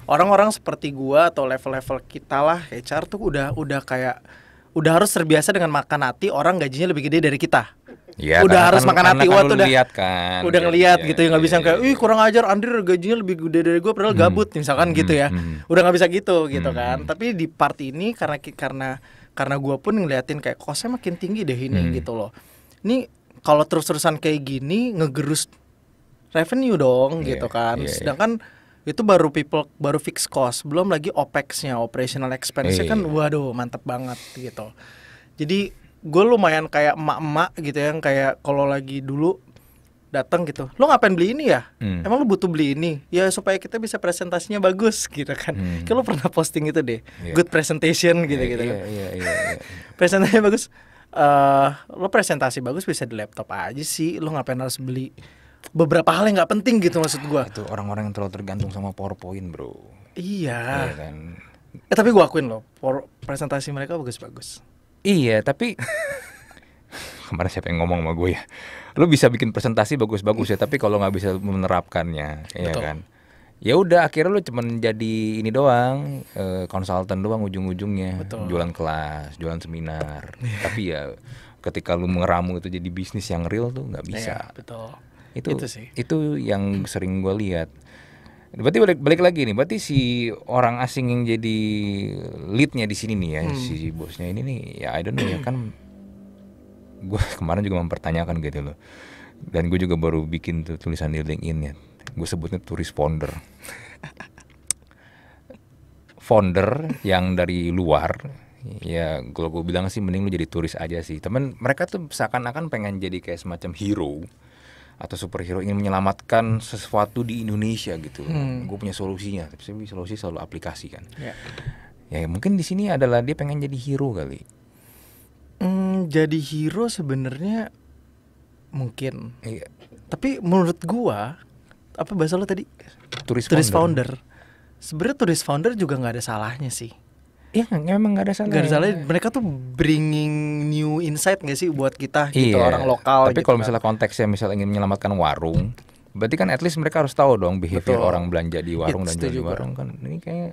Orang-orang seperti gue atau level-level kita lah HR tuh udah udah kayak udah harus terbiasa dengan makan hati orang gajinya lebih gede dari kita. Iya, udah harus kan makan hati wah kan tuh udah lihat kan. Udah iya, ngeliat ya, gitu ya nggak ya, bisa ya, kayak iya. ih kurang ajar Andir gajinya lebih gede dari gue padahal hmm, gabut misalkan hmm, gitu ya. Hmm, hmm, udah nggak bisa gitu gitu hmm, kan. Hmm. Tapi di part ini karena karena karena gue pun ngeliatin kayak kosnya makin tinggi deh ini hmm. gitu loh. Ini kalau terus-terusan kayak gini ngegerus revenue dong yeah, gitu kan. Yeah, iya. Sedangkan yeah. itu baru people baru fix cost, belum lagi opexnya operational expense-nya yeah. kan iya. waduh mantep banget gitu. Jadi gue lumayan kayak emak-emak gitu ya, yang kayak kalau lagi dulu datang gitu, lo ngapain beli ini ya? Hmm. Emang lo butuh beli ini? Ya supaya kita bisa presentasinya bagus gitu kan. Hmm. Kayak pernah posting itu deh, yeah. good presentation gitu-gitu. Yeah, yeah, yeah, yeah, yeah. presentasinya bagus uh, lo presentasi bagus bisa di laptop aja sih lo ngapain harus beli beberapa hal yang nggak penting gitu maksud gua itu orang-orang yang terlalu tergantung sama powerpoint bro iya, iya kan? eh tapi gua akuin lo presentasi mereka bagus-bagus iya tapi kemarin siapa yang ngomong sama gue ya lo bisa bikin presentasi bagus-bagus ya tapi kalau nggak bisa menerapkannya iya Betul. ya kan ya udah akhirnya lu cuman jadi ini doang konsultan eh, konsultan doang ujung-ujungnya jualan kelas jualan seminar iya. tapi ya ketika lu mengeramu itu jadi bisnis yang real tuh nggak iya, bisa ya, betul. itu itu, sih. itu yang sering gue lihat berarti balik balik lagi nih berarti si orang asing yang jadi leadnya di sini nih ya hmm. si bosnya ini nih ya I don't know ya kan gue kemarin juga mempertanyakan gitu loh dan gue juga baru bikin tuh tulisan di LinkedIn ya gue sebutnya turis founder founder yang dari luar ya kalau gue bilang sih mending lu jadi turis aja sih temen mereka tuh seakan-akan pengen jadi kayak semacam hero atau superhero ingin menyelamatkan sesuatu di Indonesia gitu hmm. gue punya solusinya tapi solusi selalu aplikasi kan ya, ya mungkin di sini adalah dia pengen jadi hero kali hmm, jadi hero sebenarnya mungkin iya. tapi menurut gue apa bahasa lo tadi? Turis, founder. founder. Sebenarnya turis founder juga nggak ada salahnya sih. Iya, memang gak ada salahnya Gak ada salahnya Ya. Mereka tuh bringing new insight nggak sih buat kita gitu iya. orang lokal. Tapi gitu kalau kan. misalnya konteksnya misalnya ingin menyelamatkan warung, berarti kan at least mereka harus tahu dong behavior Betul. orang belanja di warung It's dan iya, jual di warung kan. Ini kayak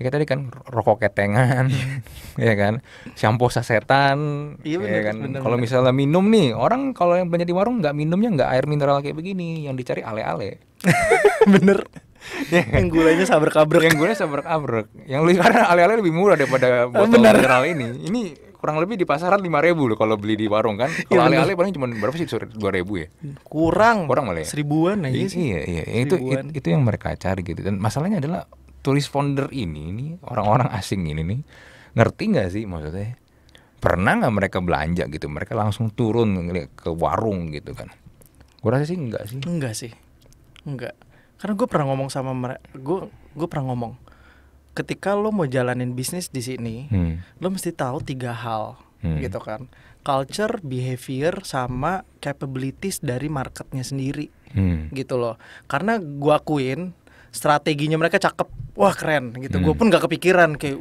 ya tadi kan rokok ketengan iya. ya kan shampoo sasetan iya bener, ya kan kalau misalnya minum nih orang kalau yang banyak di warung nggak minumnya nggak air mineral kayak begini yang dicari ale-ale bener ya, kan? yang gulanya sabar kabrek yang gulanya sabar kabrek yang lebih karena ale-ale lebih murah daripada ah, botol bener. mineral ini ini kurang lebih di pasaran lima ribu loh kalau beli di warung kan iya, kalau ya, ale-ale paling cuma berapa sih dua ribu ya kurang kurang malah ya? seribuan aja sih iya iya, iya. itu, itu itu yang mereka cari gitu dan masalahnya adalah turis founder ini nih orang-orang asing ini nih ngerti nggak sih maksudnya pernah nggak mereka belanja gitu mereka langsung turun ke warung gitu kan gue rasa sih enggak sih enggak sih enggak karena gue pernah ngomong sama mereka gue gue pernah ngomong ketika lo mau jalanin bisnis di sini hmm. lo mesti tahu tiga hal hmm. gitu kan culture behavior sama capabilities dari marketnya sendiri hmm. gitu loh karena gue akuin strateginya mereka cakep wah keren gitu hmm. gue pun gak kepikiran kayak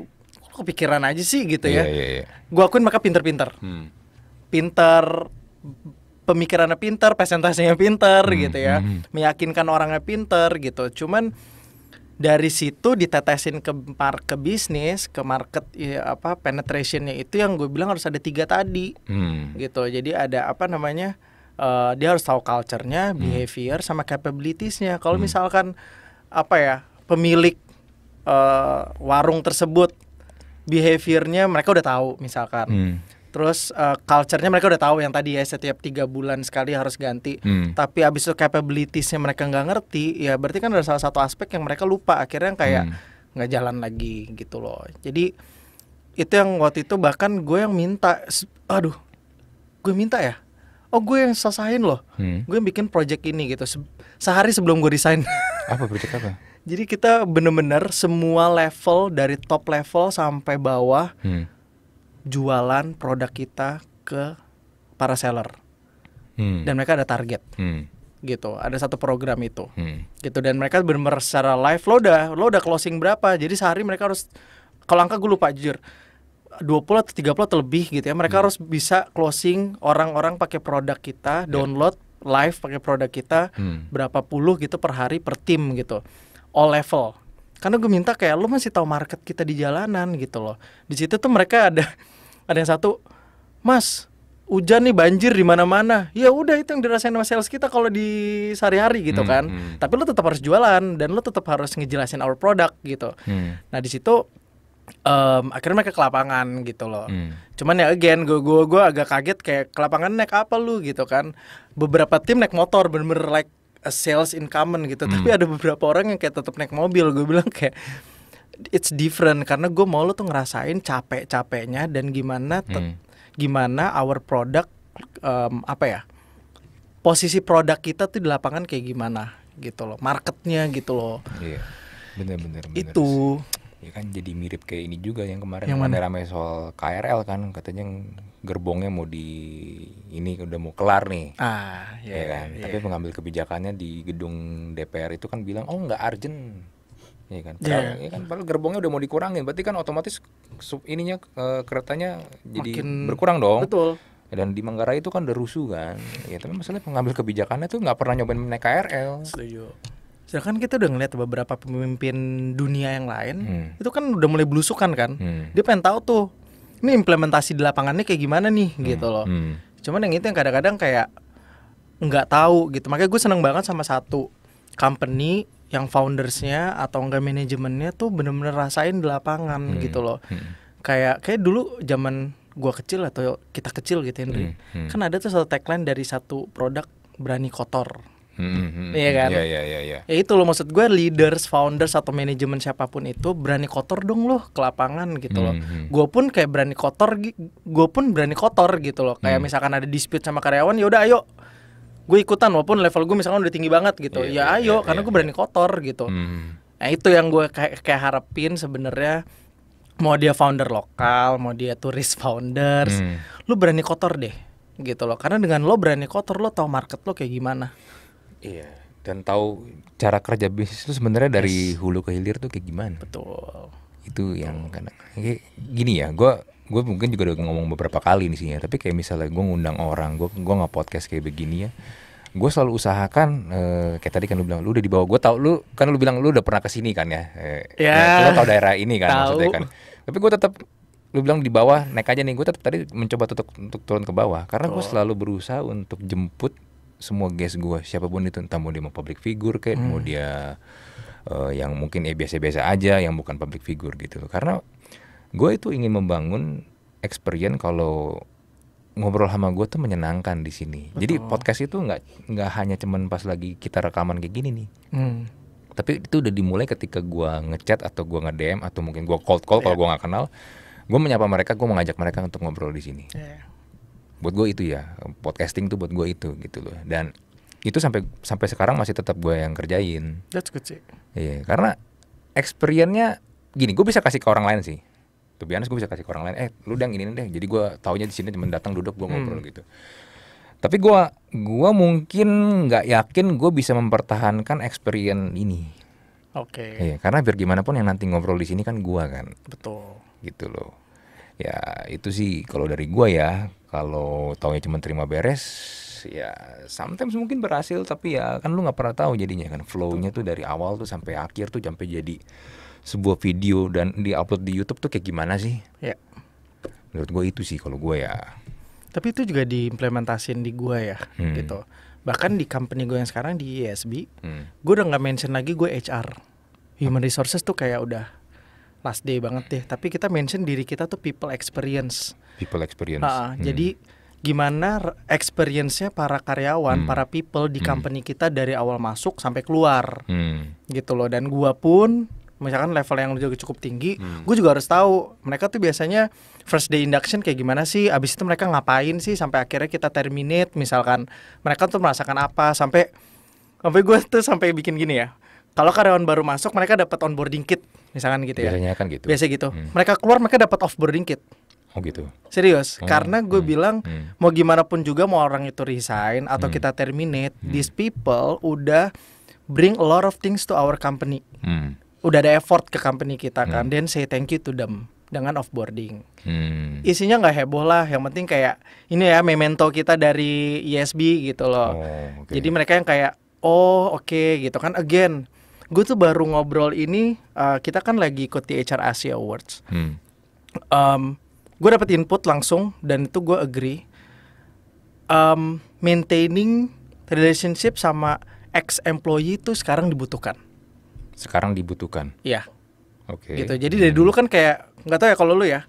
kepikiran aja sih gitu yeah, ya yeah, yeah. Iya. gue akuin mereka pinter-pinter hmm. pinter pemikirannya pinter presentasinya pinter hmm. gitu ya hmm. meyakinkan orangnya pinter gitu cuman dari situ ditetesin ke market ke bisnis ke market ya apa penetrationnya itu yang gue bilang harus ada tiga tadi hmm. gitu jadi ada apa namanya uh, dia harus tahu culturenya, behavior, hmm. sama capabilitiesnya. Kalau hmm. misalkan apa ya pemilik uh, warung tersebut behaviornya mereka udah tahu misalkan hmm. terus uh, culturenya mereka udah tahu yang tadi ya setiap tiga bulan sekali harus ganti hmm. tapi abis itu capabilitiesnya mereka nggak ngerti ya berarti kan ada salah satu aspek yang mereka lupa akhirnya kayak hmm. nggak hmm. jalan lagi gitu loh jadi itu yang waktu itu bahkan gue yang minta aduh gue minta ya oh gue yang selesain loh hmm. gue yang bikin project ini gitu Se sehari sebelum gue resign Apa project apa? Jadi kita bener-bener semua level dari top level sampai bawah hmm. jualan produk kita ke para seller. Hmm. Dan mereka ada target. Hmm gitu ada satu program itu hmm. gitu dan mereka benar secara live lo udah lo udah closing berapa jadi sehari mereka harus kalau angka gue lupa jujur 20 atau 30 atau lebih gitu ya mereka hmm. harus bisa closing orang-orang pakai produk kita download live pakai produk kita hmm. berapa puluh gitu per hari per tim gitu all level karena gue minta kayak lu masih tahu market kita di jalanan gitu loh di situ tuh mereka ada ada yang satu mas hujan nih banjir di mana-mana. Ya udah itu yang dirasain sama sales kita kalau di sehari-hari gitu hmm, kan. hmm. Tapi lu tetap harus jualan dan lu tetap harus ngejelasin our product gitu. Hmm. Nah, di situ um, akhirnya mereka ke lapangan gitu loh. Hmm. Cuman ya again gue gue gue agak kaget kayak ke lapangan naik apa lu gitu kan. Beberapa tim naik motor bener-bener like a sales incumbent gitu. Hmm. Tapi ada beberapa orang yang kayak tetap naik mobil. Gue bilang kayak it's different karena gue mau lo tuh ngerasain capek-capeknya dan gimana hmm. gimana our product um, apa ya? Posisi produk kita tuh di lapangan kayak gimana gitu loh. Marketnya gitu loh. Iya. Bener-bener. Itu ya kan jadi mirip kayak ini juga yang kemarin yang mana ramai soal KRL kan katanya gerbongnya mau di ini udah mau kelar nih ah yeah, ya kan yeah. tapi iya. pengambil kebijakannya di gedung DPR itu kan bilang oh nggak urgent ya kan yeah. Iya. ya kan padahal gerbongnya udah mau dikurangin berarti kan otomatis sub ininya e, keretanya jadi Makin berkurang dong betul dan di Manggarai itu kan udah rusuh kan ya tapi masalahnya pengambil kebijakannya tuh nggak pernah nyobain naik KRL setuju sedangkan kita udah ngeliat beberapa pemimpin dunia yang lain hmm. itu kan udah mulai belusukan kan hmm. dia pengen tahu tuh ini implementasi di lapangannya kayak gimana nih hmm. gitu loh hmm. cuman yang itu yang kadang-kadang kayak nggak tahu gitu makanya gue seneng banget sama satu company yang foundersnya atau enggak manajemennya tuh bener-bener rasain di lapangan hmm. gitu loh hmm. kayak kayak dulu zaman gua kecil atau kita kecil gitu Henry hmm. Hmm. kan ada tuh satu tagline dari satu produk berani kotor hmm Iya kan? Iya iya, iya iya Ya itu loh maksud gue leaders, founders atau manajemen siapapun itu berani kotor dong loh ke lapangan gitu loh. hmm Gue pun kayak berani kotor, gue pun berani kotor gitu loh. Kayak hmm. misalkan ada dispute sama karyawan, yaudah ayo gue ikutan walaupun level gue misalkan udah tinggi banget gitu. Yeah, ya iya, ayo yeah, karena yeah, gue berani kotor gitu. Hmm. Nah itu yang gue kayak, kayak harapin sebenarnya mau dia founder lokal, mau dia turis founders, hmm. lu berani kotor deh gitu loh. Karena dengan lo berani kotor lo tau market lo kayak gimana. Iya. Dan tahu cara kerja bisnis itu sebenarnya dari hulu ke hilir tuh kayak gimana? Betul. Itu yang kadang kayak gini ya, gue gue mungkin juga udah ngomong beberapa kali di sini ya, tapi kayak misalnya gue ngundang orang, gue gue nggak podcast kayak begini ya, gue selalu usahakan eh, kayak tadi kan lu bilang lu udah dibawa gue tau lu kan lu bilang lu udah pernah kesini kan ya, eh, yeah. ya lu tau daerah ini kan tau. maksudnya kan, tapi gue tetap lu bilang di bawah naik aja nih gue tetap tadi mencoba tutup, untuk turun ke bawah karena gue selalu berusaha untuk jemput semua guest gue siapapun itu entah mau dia mau public figure kayak hmm. mau dia uh, yang mungkin ya biasa-biasa aja yang bukan public figure gitu karena gue itu ingin membangun experience kalau ngobrol sama gue tuh menyenangkan di sini. Jadi podcast itu nggak nggak hanya cuman pas lagi kita rekaman kayak gini nih. Hmm. Tapi itu udah dimulai ketika gue ngechat atau gue nge-DM atau mungkin gue cold call yeah. kalau iya. gue nggak kenal, gue menyapa mereka, gue mengajak mereka untuk ngobrol di sini. Yeah buat gue itu ya podcasting tuh buat gue itu gitu loh dan itu sampai sampai sekarang masih tetap gue yang kerjain that's good sih iya yeah, karena experience-nya gini gue bisa kasih ke orang lain sih tuh biasanya gue bisa kasih ke orang lain eh lu dang ini deh jadi gue taunya di sini cuma datang duduk gue ngobrol hmm. gitu tapi gue gua mungkin nggak yakin gue bisa mempertahankan experience ini oke okay. iya yeah, karena biar gimana pun yang nanti ngobrol di sini kan gue kan betul gitu loh ya itu sih kalau dari gue ya kalau taunya cuma terima beres ya sometimes mungkin berhasil tapi ya kan lu nggak pernah tahu jadinya kan flownya tuh dari awal tuh sampai akhir tuh sampai jadi sebuah video dan di upload di YouTube tuh kayak gimana sih? Ya. Menurut gue itu sih kalau gue ya. Tapi itu juga diimplementasin di gue ya hmm. gitu. Bahkan di company gue yang sekarang di ESB, hmm. gue udah nggak mention lagi gue HR. Human resources tuh kayak udah last day banget deh tapi kita mention diri kita tuh people experience people experience nah, hmm. jadi gimana experience-nya para karyawan hmm. para people di hmm. kita dari awal masuk sampai keluar hmm. gitu loh dan gua pun misalkan level yang juga cukup tinggi, hmm. gue juga harus tahu mereka tuh biasanya first day induction kayak gimana sih, abis itu mereka ngapain sih sampai akhirnya kita terminate misalkan mereka tuh merasakan apa sampai sampai gue tuh sampai bikin gini ya, kalau karyawan baru masuk mereka dapat onboarding kit, misalkan gitu ya. Biasanya kan gitu. Biasa gitu. Hmm. Mereka keluar mereka dapat offboarding kit. Oh gitu. Serius, hmm. karena gue hmm. bilang hmm. mau gimana pun juga mau orang itu resign atau hmm. kita terminate, hmm. these people udah bring a lot of things to our company. Hmm. Udah ada effort ke company kita kan, dan hmm. then say thank you to them dengan offboarding. Hmm. Isinya nggak heboh lah, yang penting kayak ini ya memento kita dari ISB e gitu loh. Oh, okay. Jadi mereka yang kayak oh oke okay, gitu kan again gue tuh baru ngobrol ini uh, kita kan lagi ikut di HR Asia Awards. Hmm. Um, gue dapat input langsung dan itu gue agree. Um, maintaining relationship sama ex employee itu sekarang dibutuhkan. Sekarang dibutuhkan. Iya. Oke. Okay. Gitu. Jadi hmm. dari dulu kan kayak nggak tahu ya kalau lu ya.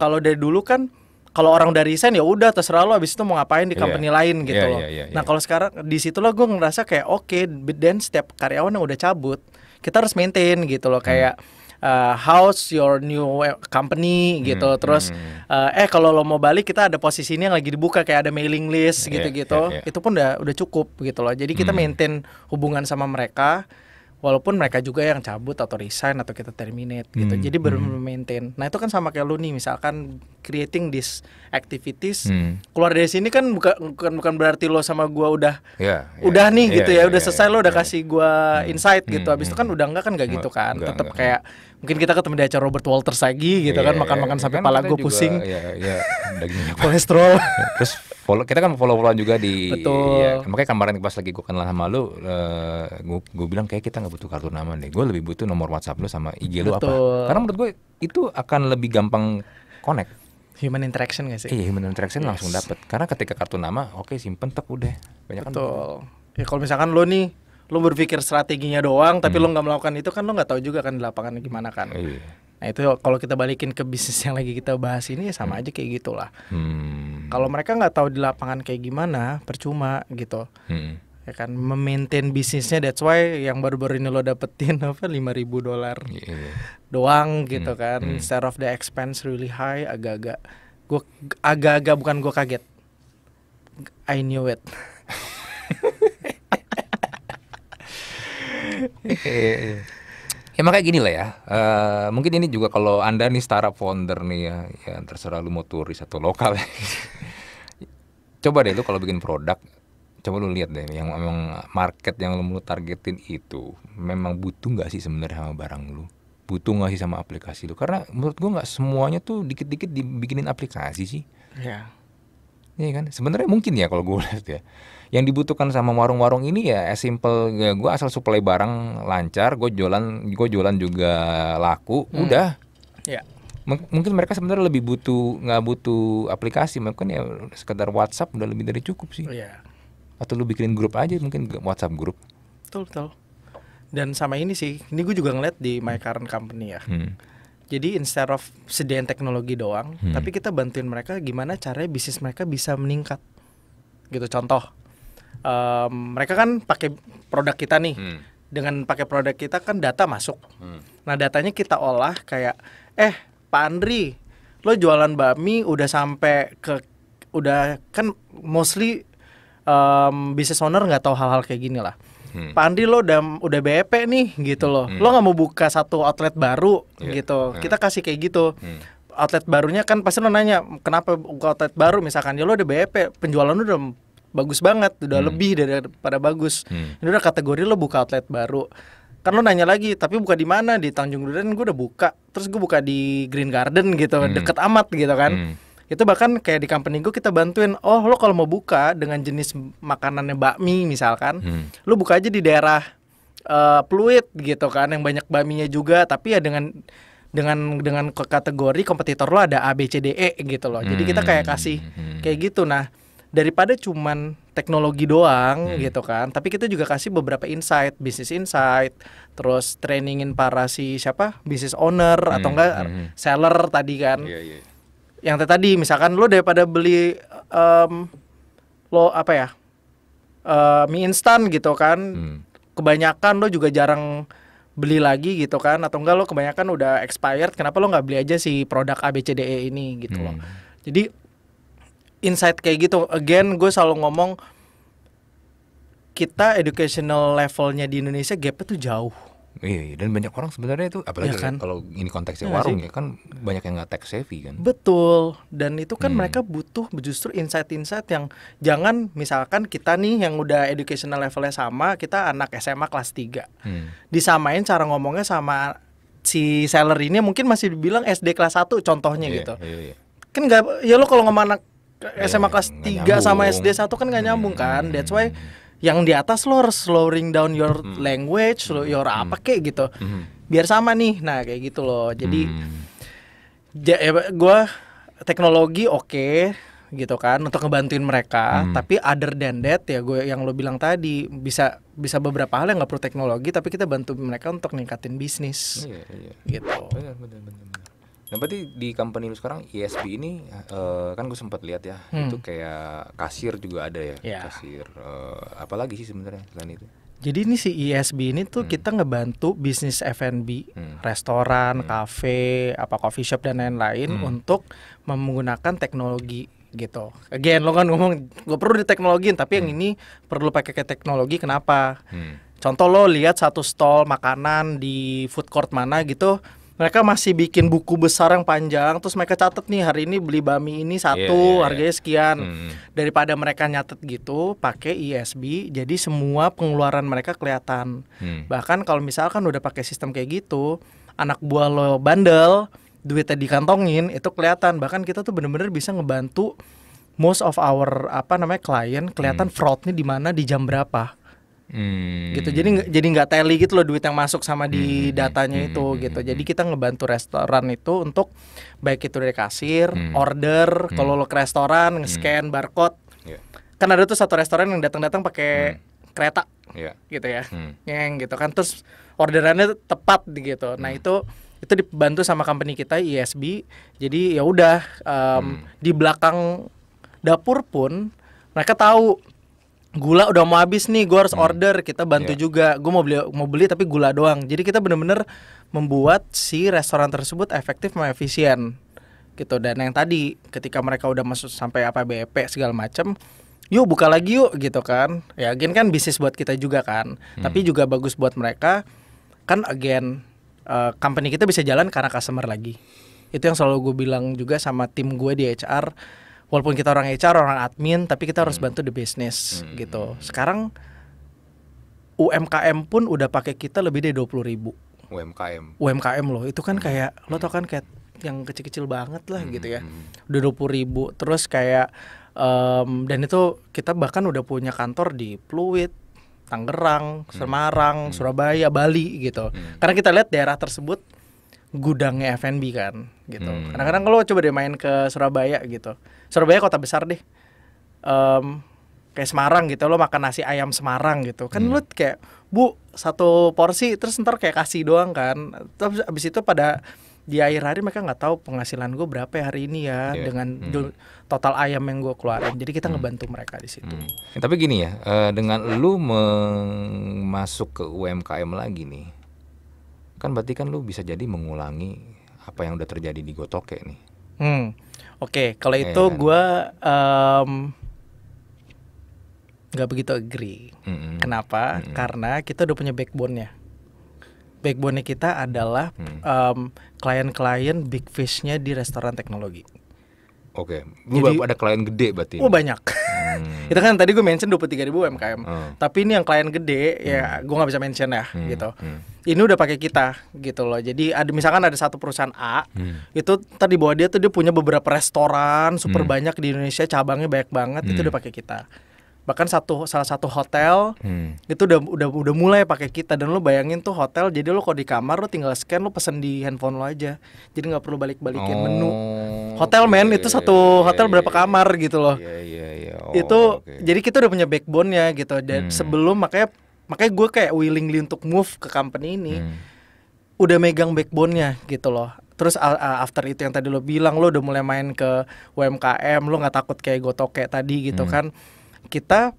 Kalau dari dulu kan kalau orang dari resign ya udah terserah lo abis itu mau ngapain di iya. company yeah. lain gitu yeah, loh. Yeah, yeah, yeah. Nah iya. kalau sekarang di situ lo gue ngerasa kayak oke, okay, dan setiap karyawan yang udah cabut kita harus maintain gitu loh hmm. kayak hmm uh, eh, house your new eh, company hmm, gitu hmm, terus hmm. uh, eh kalau lo mau balik kita ada posisi ini yang lagi dibuka kayak ada mailing list iya, gitu-gitu yeah, yeah, yeah. itu pun udah udah cukup gitu loh jadi kita hmm. maintain hubungan sama mereka walaupun mereka juga yang cabut atau resign atau kita terminate gitu. hmm. gitu jadi baru hmm. maintain nah itu kan sama kayak lu nih misalkan creating this activities hmm. keluar dari sini kan bukan bukan bukan berarti lo sama gua udah yeah, yeah, udah nih yeah, gitu ya iya, udah yeah, selesai yeah, lo iya. udah yeah. kasih gua hmm. insight gitu hmm, abis itu hmm. kan udah enggak kan gak gitu kan enggak, tetap enggak. kayak mungkin kita ketemu di acara Robert Walters lagi gitu yeah, kan iya, makan-makan yeah, sampai kan pala gue pusing. Iya, iya, kolesterol. Terus follow kita kan follow followan juga di Betul. Ya, makanya kemarin pas lagi gue kenalan sama lu uh, eh, gue, gue bilang kayak kita nggak butuh kartu nama deh gue lebih butuh nomor WhatsApp lu sama IG lu Betul. apa karena menurut gue itu akan lebih gampang connect human interaction gak sih iya human interaction yes. langsung dapet karena ketika kartu nama oke okay, simpen tak udah banyak kan. Betul. Kan. ya kalau misalkan lu nih lu berpikir strateginya doang tapi hmm. lu nggak melakukan itu kan lu nggak tahu juga kan di lapangan gimana kan iya. Nah itu kalau kita balikin ke bisnis yang lagi kita bahas ini ya sama hmm. aja kayak gitulah. Hmm. Kalau mereka nggak tahu di lapangan kayak gimana, percuma gitu. Hmm. Ya kan memaintain bisnisnya that's why yang baru-baru ini lo dapetin apa lima ribu dolar yeah. doang gitu hmm. kan. Hmm. of the expense really high agak-agak gua agak-agak bukan gua kaget. I knew it. yeah, yeah, yeah. Ya makanya gini lah ya. Uh, mungkin ini juga kalau anda nih startup founder nih ya, ya terserah lu mau turis atau lokal. coba deh lu kalau bikin produk, coba lu lihat deh yang memang market yang lu mau targetin itu memang butuh nggak sih sebenarnya sama barang lu? Butuh nggak sih sama aplikasi lu? Karena menurut gua nggak semuanya tuh dikit-dikit dibikinin aplikasi sih. Iya. Yeah. Iya kan? Sebenarnya mungkin ya kalau gua lihat ya yang dibutuhkan sama warung-warung ini ya as simple ya, gue asal supply barang lancar gue jualan gue jualan juga laku hmm. udah ya mungkin mereka sebenarnya lebih butuh nggak butuh aplikasi mungkin ya sekedar WhatsApp udah lebih dari cukup sih ya. atau lu bikin grup aja mungkin WhatsApp grup betul betul dan sama ini sih ini gue juga ngeliat di my current company ya hmm. Jadi instead of sediain teknologi doang, hmm. tapi kita bantuin mereka gimana caranya bisnis mereka bisa meningkat. Gitu contoh um, mereka kan pakai produk kita nih. Hmm. Dengan pakai produk kita kan data masuk. Hmm. Nah, datanya kita olah kayak eh Pak Andri, lo jualan bakmi udah sampai ke udah kan mostly um, business owner nggak tahu hal-hal kayak gini lah. Hmm. Pak Andri lo udah udah BEP nih gitu lo, Hmm. Lo nggak mau buka satu outlet baru yeah. gitu. Hmm. Kita kasih kayak gitu. Hmm. Outlet barunya kan pasti lo nanya kenapa buka outlet baru misalkan ya lo udah BEP penjualan lo udah bagus banget udah hmm. lebih daripada bagus hmm. ini udah kategori lo buka outlet baru kan lo nanya lagi tapi buka di mana di Tanjung Duren gue udah buka terus gue buka di Green Garden gitu hmm. deket amat gitu kan hmm. itu bahkan kayak di company gue kita bantuin oh lo kalau mau buka dengan jenis makanannya bakmi misalkan hmm. lo buka aja di daerah uh, Pluit gitu kan yang banyak bakminya juga tapi ya dengan dengan dengan kategori kompetitor lo ada A B C D E gitu loh jadi kita kayak hmm. kasih kayak gitu nah daripada cuman teknologi doang hmm. gitu kan tapi kita juga kasih beberapa insight bisnis insight terus trainingin para si siapa bisnis owner hmm. atau enggak hmm, hmm. seller tadi kan yeah, yeah. yang tadi misalkan lo daripada beli um, lo apa ya uh, mie instan gitu kan hmm. kebanyakan lo juga jarang beli lagi gitu kan atau enggak lo kebanyakan udah expired kenapa lo nggak beli aja si produk ABCDE ini gitu hmm. loh jadi insight kayak gitu again gue selalu ngomong kita educational levelnya di Indonesia gapnya tuh jauh Iya, iya. dan banyak orang sebenarnya itu apalagi ya kan? kalau ini konteksnya ya warung sih? ya kan banyak yang nggak tech savvy kan. Betul. Dan itu kan hmm. mereka butuh justru insight-insight yang jangan misalkan kita nih yang udah educational levelnya sama, kita anak SMA kelas 3. Hmm. Disamain cara ngomongnya sama si seller ini mungkin masih dibilang SD kelas 1 contohnya yeah, gitu. Yeah, yeah. Kan nggak ya lo kalau ngomong anak SMA kelas 3 sama SD 1 kan gak nyambung kan. That's why yang di atas lo harus slowing down your hmm. language, lo your hmm. apa kayak gitu. Hmm. Biar sama nih. Nah, kayak gitu loh. Jadi hmm. ja, ya, eh, gue teknologi oke okay, gitu kan untuk ngebantuin mereka, hmm. tapi other than that ya gue yang lo bilang tadi bisa bisa beberapa hal yang nggak perlu teknologi tapi kita bantu mereka untuk ningkatin bisnis. yeah, yeah. Gitu. Benar, benar, benar. Nah berarti di company lu sekarang ISB e ini uh, kan gue sempat lihat ya hmm. itu kayak kasir juga ada ya yeah. kasir uh, eh, apalagi sih sebenarnya selain itu. Jadi ini si ISB e ini tuh hmm. kita ngebantu bisnis F&B, hmm. restoran, hmm. cafe, apa coffee shop dan lain-lain hmm. untuk menggunakan teknologi gitu. Again lo kan ngomong gue perlu di teknologi tapi hmm. yang ini perlu pakai ke teknologi kenapa? Hmm. Contoh lo lihat satu stall makanan di food court mana gitu mereka masih bikin buku besar yang panjang terus mereka catat nih hari ini beli bami ini iya, satu yeah, yeah, yeah. harganya sekian hmm. daripada mereka nyatet gitu pakai ISB e jadi semua pengeluaran mereka kelihatan hmm. bahkan kalau misalkan udah pakai sistem kayak gitu anak buah lo bandel duitnya dikantongin itu kelihatan bahkan kita tuh bener-bener bisa ngebantu most of our apa namanya klien kelihatan hmm. fraudnya di mana di jam berapa Hmm. gitu jadi jadi nggak teli gitu loh duit yang masuk sama di hmm, hmm, hmm, datanya hmm. itu gitu jadi kita ngebantu restoran itu untuk baik itu dari kasir hmm. order hmm. kalau lo ke restoran nge-scan barcode yeah. kan ada tuh satu restoran yang datang-datang pakai hmm. kereta yeah. gitu ya hmm. yang gitu kan terus orderannya tepat gitu nah itu itu dibantu sama company kita ISB jadi ya udah um, hmm. di belakang dapur pun mereka tahu gula udah mau habis nih gue harus hmm. order kita bantu yeah. juga gue mau beli mau beli tapi gula doang jadi kita bener-bener membuat si restoran tersebut efektif dan efisien gitu dan yang tadi ketika mereka udah masuk sampai apa BEP segala macem yuk buka lagi yuk gitu kan ya again kan bisnis buat kita juga kan hmm. tapi juga bagus buat mereka kan again uh, company kita bisa jalan karena customer lagi itu yang selalu gue bilang juga sama tim gue di HR walaupun kita orang HR orang admin tapi kita harus hmm. bantu the business hmm. gitu sekarang UMKM pun udah pakai kita lebih dari dua puluh ribu UMKM UMKM loh itu kan hmm. kayak lo tau hmm. kan kayak yang kecil-kecil banget lah hmm. gitu ya udah dua puluh ribu terus kayak um, dan itu kita bahkan udah punya kantor di Pluit Tangerang, Semarang, hmm. Surabaya, Bali gitu. Hmm. Karena kita lihat daerah tersebut gudangnya F&B kan gitu. Kadang-kadang hmm. lo coba deh main ke Surabaya gitu. Surabaya kota besar deh um, kayak Semarang gitu lo makan nasi ayam Semarang gitu kan hmm. lo kayak bu satu porsi terus ntar kayak kasih doang kan terus abis itu pada di akhir hari mereka nggak tahu penghasilan gue berapa ya hari ini ya yeah. dengan hmm. total ayam yang gue keluarin jadi kita hmm. ngebantu mereka di situ hmm. Ya, tapi gini ya eh, dengan lu masuk ke UMKM lagi nih kan berarti kan lu bisa jadi mengulangi apa yang udah terjadi di Gotoke nih hmm. Oke, okay, kalau iya, itu yeah. gue nggak gak begitu agree. Mm -hmm. Kenapa? Mm -hmm. Karena kita udah punya backbone-nya. Backbone-nya kita adalah mm. um, klien-klien big fish-nya di restoran teknologi. Oke, okay. lu Jadi, ada klien gede berarti. Oh banyak. Hmm. itu kan tadi gue mention dua tiga ribu UMKM. Hmm. Oh. Tapi ini yang klien gede ya hmm. ya gue nggak bisa mention ya hmm. gitu. Hmm. Ini udah pakai kita gitu loh. Jadi ada misalkan ada satu perusahaan A hmm. itu tadi bawa dia tuh dia punya beberapa restoran super hmm. banyak di Indonesia cabangnya banyak banget hmm. itu udah pakai kita bahkan satu salah satu hotel hmm. itu udah udah udah mulai pakai kita dan lo bayangin tuh hotel jadi lo kalau di kamar lo tinggal scan lo pesen di handphone lo aja jadi nggak perlu balik balikin oh, menu hotel okay. men itu iya, satu iya, hotel iya, berapa kamar gitu loh yeah, yeah, yeah. Oh, itu okay. jadi kita udah punya backbone ya gitu dan hmm. sebelum makanya makanya gue kayak willingly untuk move ke company ini hmm. udah megang backbone-nya gitu loh terus uh, after itu yang tadi lo bilang lo udah mulai main ke UMKM lo nggak takut kayak gotoke tadi gitu hmm. kan kita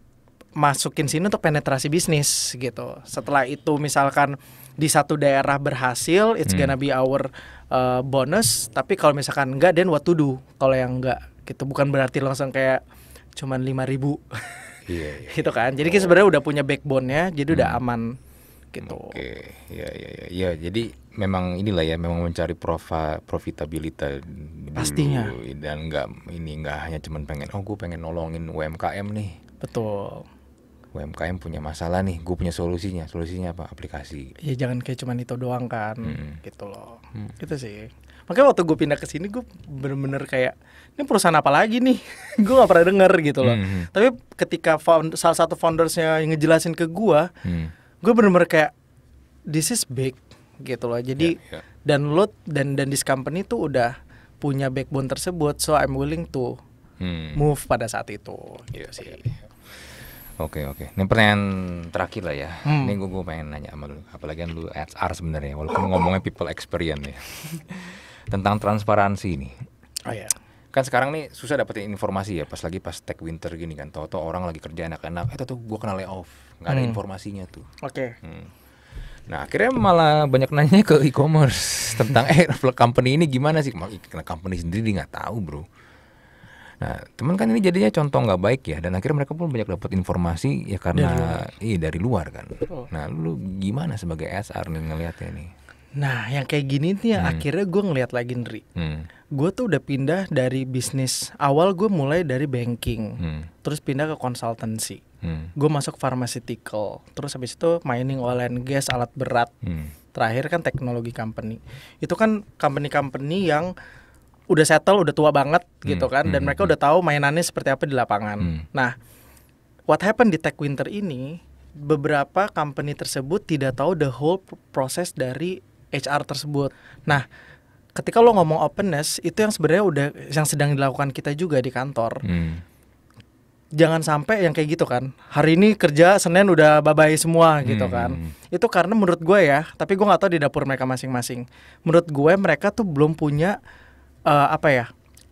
masukin sini untuk penetrasi bisnis gitu. Setelah itu misalkan di satu daerah berhasil, it's hmm. gonna be our uh, bonus. Tapi kalau misalkan enggak, then what to do? Kalau yang enggak, gitu bukan berarti langsung kayak cuman lima ribu, yeah, iya. yeah. gitu kan. Jadi oh. sebenarnya udah punya backbone-nya, jadi hmm. udah aman gitu. Oke, okay. ya ya ya. ya. Jadi memang inilah ya memang mencari profa, profitabilitas pastinya dulu, dan nggak ini nggak hanya cuman pengen oh gue pengen nolongin UMKM nih betul UMKM punya masalah nih gue punya solusinya solusinya apa aplikasi ya jangan kayak cuman itu doang kan hmm. gitu loh hmm. gitu sih makanya waktu gue pindah ke sini gue bener-bener kayak ini perusahaan apa lagi nih gue gak pernah denger gitu loh hmm. tapi ketika found, salah satu foundersnya yang ngejelasin ke gue hmm. gue bener-bener kayak this is big gitu loh jadi yeah, yeah. dan lo dan dan this company tuh udah punya backbone tersebut so I'm willing to hmm. move pada saat itu gitu yeah, sih okay, Oke oke. Ini pertanyaan terakhir lah ya. Hmm. Ini gue, gue pengen nanya sama lu. Apalagi lu HR sebenarnya. Walaupun ngomongnya people experience ya. Tentang transparansi ini. Oh ya. Yeah. Kan sekarang nih susah dapetin informasi ya. Pas lagi pas tech winter gini kan. Toto orang lagi kerja enak-enak. Eh tuh gue kena layoff. Gak ada hmm. informasinya tuh. Oke. Okay. Hmm Nah akhirnya malah banyak nanya ke e-commerce tentang eh company ini gimana sih? Karena company sendiri nggak tahu bro. Nah teman kan ini jadinya contoh nggak baik ya dan akhirnya mereka pun banyak dapat informasi ya karena dari luar. Iya, dari luar kan. Oh. Nah lu gimana sebagai SR nih ngelihatnya nih? Nah yang kayak gini nih ya, hmm. akhirnya gue ngelihat lagi Nri. Hmm. Gue tuh udah pindah dari bisnis awal gue mulai dari banking, hmm. terus pindah ke konsultansi hmm. gue masuk pharmaceutical terus habis itu mining oil and gas alat berat hmm. terakhir kan teknologi company itu kan company-company yang udah settle udah tua banget hmm. gitu kan dan hmm. mereka udah tahu mainannya seperti apa di lapangan hmm. nah what happened di tech winter ini beberapa company tersebut tidak tahu the whole proses dari HR tersebut. Nah, ketika lo ngomong openness itu yang sebenarnya udah yang sedang dilakukan kita juga di kantor. Hmm jangan sampai yang kayak gitu kan hari ini kerja senin udah babai bye semua gitu kan hmm, hmm, hmm. itu karena menurut gue ya tapi gue nggak tahu di dapur mereka masing-masing menurut gue mereka tuh belum punya uh, apa ya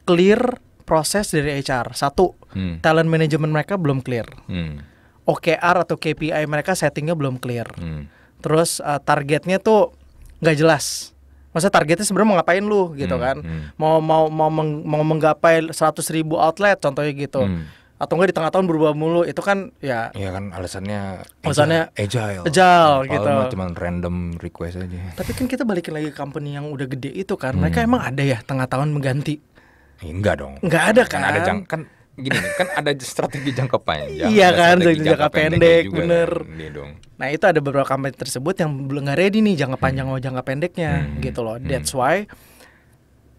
clear proses dari HR satu hmm. talent management mereka belum clear hmm. OKR atau KPI mereka settingnya belum clear hmm. terus uh, targetnya tuh nggak jelas masa targetnya sebenarnya mau ngapain lu gitu hmm, kan hmm. mau mau mau meng, mau menggapai 100 ribu outlet contohnya gitu hmm atau enggak di tengah tahun berubah mulu itu kan ya Iya kan alasannya alasannya agile agile, agile gitu cuma random request aja tapi kan kita balikin lagi ke company yang udah gede itu kan hmm. mereka emang ada ya tengah tahun mengganti ya, enggak dong enggak ada kan, kan ada jang, kan gini kan ada strategi jangka panjang. Iya kan, strategi jangka, jangka pendek, pendek juga, bener. Kan, dong. Nah itu ada beberapa company tersebut yang belum nggak ready nih jangka panjang hmm. atau jangka pendeknya hmm. gitu loh. Hmm. That's why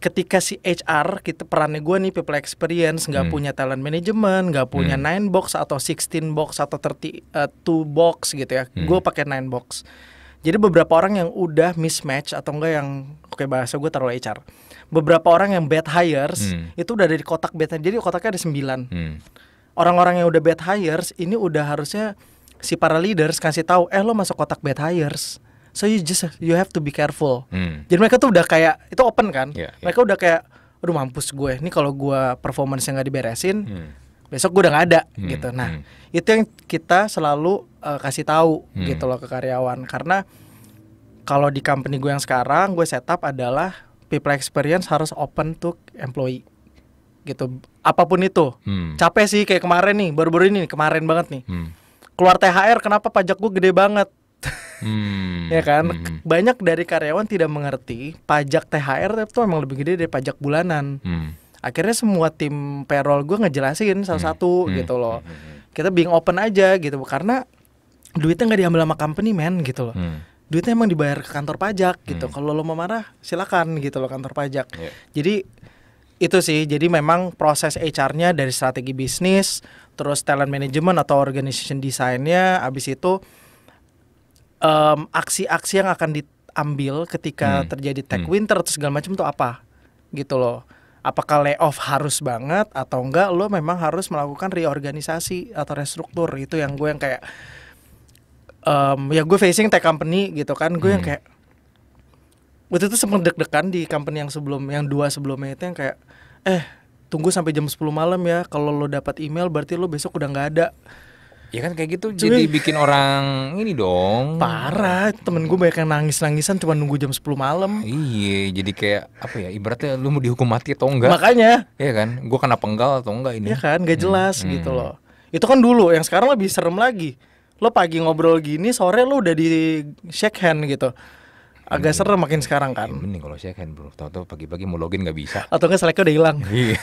ketika si HR kita perannya gue nih people experience nggak hmm. punya talent management nggak punya hmm. box atau 16 box atau 32 uh, eh, box gitu ya hmm. gue pakai nine box jadi beberapa orang yang udah mismatch atau enggak yang oke okay, bahasa gue taruh HR beberapa orang yang bad hires hmm. itu udah dari kotak bad jadi kotaknya ada sembilan hmm. orang-orang yang udah bad hires ini udah harusnya si para leaders kasih tahu eh lo masuk kotak bad hires so you just you have to be careful hmm. jadi mereka tuh udah kayak itu open kan yeah, yeah. mereka udah kayak aduh mampus gue ini kalau gue performance yang gak diberesin hmm. besok gue udah gak ada hmm. gitu nah hmm. itu yang kita selalu uh, kasih tahu hmm. gitu loh ke karyawan karena kalau di company gue yang sekarang gue setup adalah people experience harus open to employee gitu apapun itu hmm. capek sih kayak kemarin nih baru-baru ini kemarin banget nih hmm. keluar THR kenapa pajak gue gede banget hmm. ya kan hmm. banyak dari karyawan tidak mengerti pajak THR itu memang lebih gede dari pajak bulanan hmm. akhirnya semua tim payroll gue ngejelasin satu-satu hmm. hmm. gitu loh hmm. hmm. kita being open aja gitu karena duitnya nggak diambil sama company men gitu loh hmm duitnya emang dibayar ke kantor pajak gitu. Hmm. Kalau lo mau marah, silakan gitu loh kantor pajak. Yeah. Jadi itu sih. Jadi memang proses HR-nya dari strategi bisnis, terus talent management atau organization desainnya, abis itu aksi aksi-aksi yang akan diambil ketika hmm. terjadi tech hmm. winter atau segala macam itu apa gitu loh apakah layoff harus banget atau enggak lo memang harus melakukan reorganisasi atau restruktur itu yang gue yang kayak um, ya gue facing tech company gitu kan gue hmm. yang kayak waktu itu sempat deg-degan di company yang sebelum yang dua sebelumnya itu yang kayak eh tunggu sampai jam 10 malam ya kalau lo dapat email berarti lo besok udah nggak ada Ya kan kayak gitu cuman, jadi bikin orang ini dong. Parah, temen gue banyak yang nangis-nangisan cuma nunggu jam 10 malam. Iya, jadi kayak apa ya? Ibaratnya lu mau dihukum mati atau enggak? Makanya. Iya kan? Gue kena penggal atau enggak ini? Iya kan, gak hmm, jelas hmm. gitu loh. Itu kan dulu, yang sekarang lebih serem lagi. Lo pagi ngobrol gini, sore lo udah di shake hand gitu agak hmm. serem makin sekarang kan. Ya, mending kalau shake hand bro, tau-tau pagi-pagi mau login gak bisa. Atau nggak seleknya udah hilang. Iya.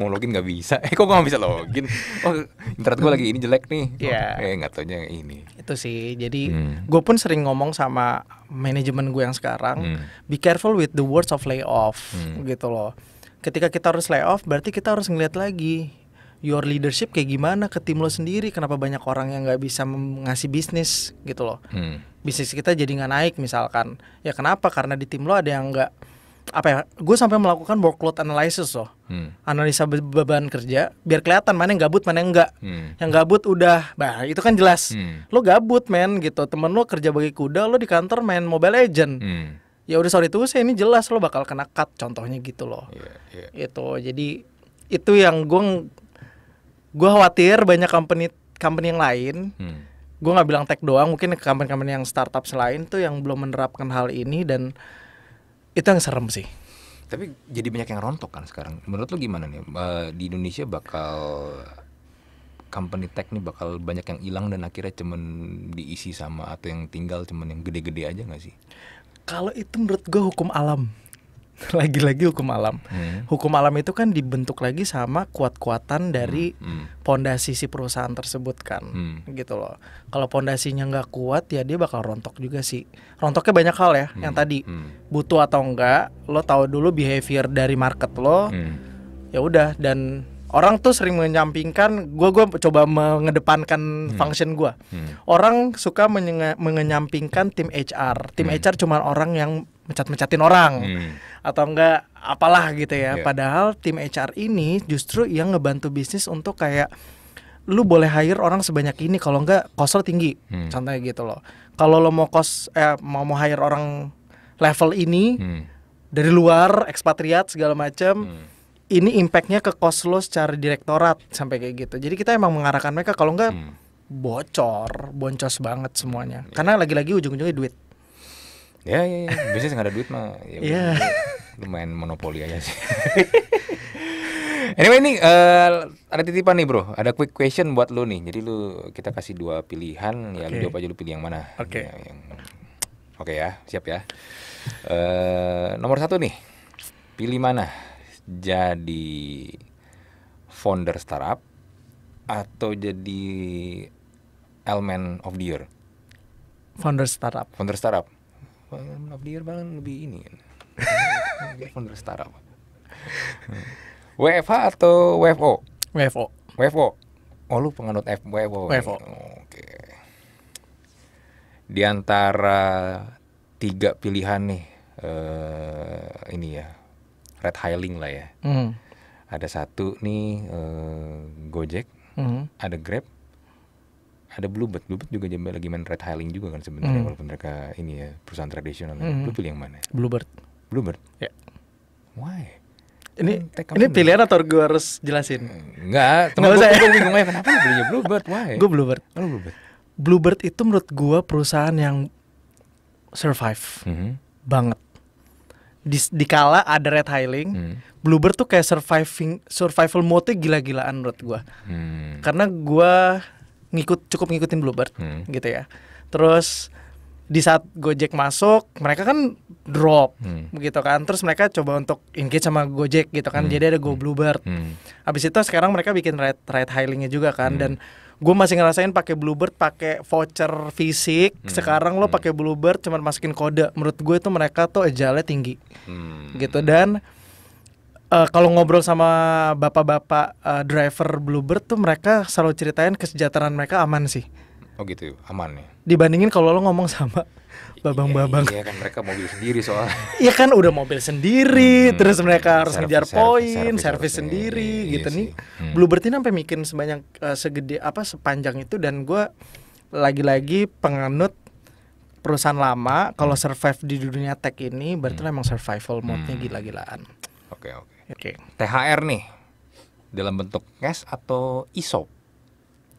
mau login gak bisa eh kok gue nggak bisa login oh internet gue lagi ini jelek nih yeah. oh, eh nggak taunya ini itu sih jadi hmm. gue pun sering ngomong sama manajemen gue yang sekarang hmm. be careful with the words of layoff hmm. gitu loh ketika kita harus layoff berarti kita harus ngeliat lagi your leadership kayak gimana ke tim lo sendiri kenapa banyak orang yang nggak bisa ngasih bisnis gitu loh hmm. bisnis kita jadi nggak naik misalkan ya kenapa karena di tim lo ada yang nggak apa ya gue sampai melakukan workload analysis loh hmm. analisa be beban kerja biar kelihatan mana yang gabut mana yang enggak hmm. yang gabut udah bah itu kan jelas hmm. lo gabut men gitu temen lo kerja bagi kuda lo di kantor main mobile legend hmm. ya udah sorry tuh sih ini jelas lo bakal kena cut contohnya gitu loh yeah, yeah. itu jadi itu yang gue gue khawatir banyak company company yang lain hmm. gue nggak bilang tech doang mungkin company-company yang startup selain tuh yang belum menerapkan hal ini dan itu yang serem sih tapi jadi banyak yang rontok kan sekarang menurut lo gimana nih uh, di Indonesia bakal company tech nih bakal banyak yang hilang dan akhirnya cuman diisi sama atau yang tinggal cuman yang gede-gede aja nggak sih kalau itu menurut gue hukum alam lagi-lagi hukum alam. Hmm. Hukum alam itu kan dibentuk lagi sama kuat-kuatan dari pondasi hmm. hmm. si perusahaan tersebut kan, hmm. gitu loh. Kalau pondasinya nggak kuat ya dia bakal rontok juga sih. Rontoknya banyak hal ya, hmm. yang tadi hmm. butuh atau enggak, lo tahu dulu behavior dari market lo. Hmm. Ya udah dan orang tuh sering menyampingkan gue gue coba mengedepankan hmm. function gue. Hmm. Orang suka menyampingkan tim HR. Tim hmm. HR cuma orang yang mecat-mecatin orang hmm. atau enggak apalah gitu ya. Yeah. Padahal tim HR ini justru yang ngebantu bisnis untuk kayak lu boleh hire orang sebanyak ini kalau enggak cost tinggi. Hmm. Contohnya gitu loh. Kalau lo mau kos eh mau mau hire orang level ini hmm. dari luar ekspatriat segala macam hmm. ini impactnya ke cost lo secara direktorat sampai kayak gitu. Jadi kita emang mengarahkan mereka kalau enggak hmm. bocor, boncos banget semuanya. Iya. Karena lagi-lagi ujung-ujungnya duit. Ya, ya, ya. bisnis nggak ada duit mah. Ya, yeah. Iya. lumayan monopoli aja sih. anyway ini uh, eh, ada titipan nih bro, ada quick question buat lo nih. Jadi lu kita kasih dua pilihan, okay. ya lu jawab aja lu pilih yang mana. Oke. Okay. Ya, yang... Oke okay ya, siap ya. Uh, nomor satu nih, pilih mana? Jadi founder startup atau jadi elemen of the year? Founder startup. Founder startup the year paling lebih ini kan. Dia founder startup. Hmm. WFH atau WFO? WFO. WFO. Oh lu penganut F WFO. WFO. Oke. Okay. Di antara tiga pilihan nih uh, ini ya red hailing lah ya. Mm. Ada satu nih uh, Gojek, mm. ada Grab, ada Bluebird. Bluebird juga lagi main red hailing juga kan sebenarnya mm. walaupun mereka ini ya perusahaan tradisional. Mm. Lu pilih yang mana? Bluebird. Bluebird. Ya. Yeah. Why? Ini kan ini pilihan atau gue harus jelasin? Enggak, teman gue, gue bingung aja kenapa lu belinya Bluebird? Why? Gue Bluebird. Oh, Bluebird. Bluebird itu menurut gue perusahaan yang survive mm -hmm. banget. Di, di kala ada red hailing, mm. Bluebird tuh kayak surviving survival mode gila-gilaan menurut gue. Mm. Karena gue ngikut cukup ngikutin Bluebird hmm. gitu ya. Terus di saat Gojek masuk, mereka kan drop hmm. gitu kan. Terus mereka coba untuk engage sama Gojek gitu kan. Hmm. Jadi ada Go hmm. Bluebird. Hmm. Habis itu sekarang mereka bikin ride ride hailingnya juga kan hmm. dan gue masih ngerasain pakai Bluebird pakai voucher fisik. Hmm. Sekarang lo hmm. pakai Bluebird cuma masukin kode. Menurut gue itu mereka tuh ejalnya tinggi. Hmm. Gitu dan uh, kalau ngobrol sama bapak-bapak uh, driver Bluebird tuh mereka selalu ceritain kesejahteraan mereka aman sih. Oh gitu, aman ya. Dibandingin kalau lo ngomong sama iya, babang-babang. Iya, iya kan mereka mobil sendiri soalnya. Iya kan udah mobil sendiri, hmm, terus mereka harus ngejar poin, servis sendiri iya, gitu iya nih. Hmm. Bluebird ini sampai bikin sebanyak uh, segede apa sepanjang itu dan gue lagi-lagi penganut perusahaan lama kalau hmm. survive di dunia tech ini berarti hmm. emang survival mode-nya hmm. gila-gilaan. Oke, okay, oke. Okay. Oke. Okay. THR nih dalam bentuk cash atau isop?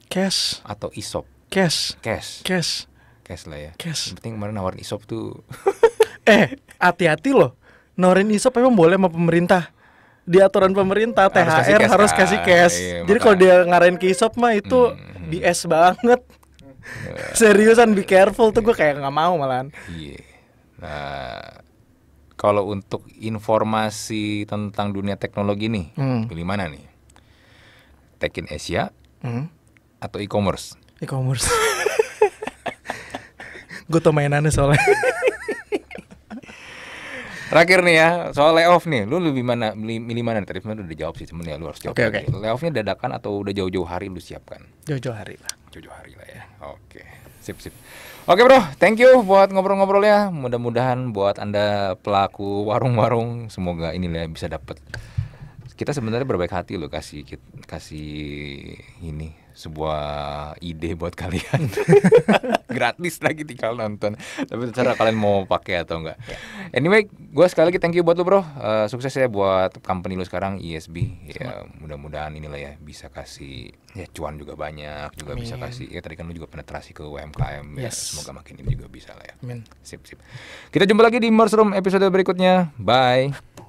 Cash atau isop? Cash. Cash. Cash. Cash lah ya. Cash. Yang penting kemarin nawarin isop tuh. eh, hati-hati loh. Nawarin isop emang boleh sama pemerintah di aturan pemerintah THR harus kasih cash. Kan. cash. Ah, iya, Jadi kalau dia ngarahin ke isop mah itu hmm. hmm, hmm. BS banget. Iya. Seriusan be careful tuh gue kayak nggak mau malahan. Iya. Yeah. Nah, kalau untuk informasi tentang dunia teknologi nih, hmm. pilih mana nih? in Asia hmm. atau e-commerce? E-commerce. Gue tau mainannya soalnya. Terakhir nih ya, soal layoff nih, lu lebih mana milih mana? Tadi sebenernya udah jawab sih sebenernya lu harus jawab. Oke, okay, okay. Layoffnya dadakan atau udah jauh-jauh hari lu siapkan? Jauh-jauh hari lah. Jauh-jauh hari lah ya. Oke. Okay. Sip, sip. Oke bro, thank you buat ngobrol-ngobrolnya. Mudah-mudahan buat anda pelaku warung-warung semoga inilah bisa dapat. Kita sebenarnya berbaik hati loh kasih kasih ini sebuah ide buat kalian gratis lagi tinggal nonton tapi secara iya. kalian mau pakai atau enggak iya. anyway gue sekali lagi thank you buat lo bro uh, sukses ya buat company lo sekarang ISB e ya mudah-mudahan inilah ya bisa kasih ya cuan juga banyak juga Amin. bisa kasih ya tadi kan lo juga penetrasi ke UMKM ya, yes. semoga makin ini juga bisa lah ya Amin. sip sip kita jumpa lagi di Room episode berikutnya bye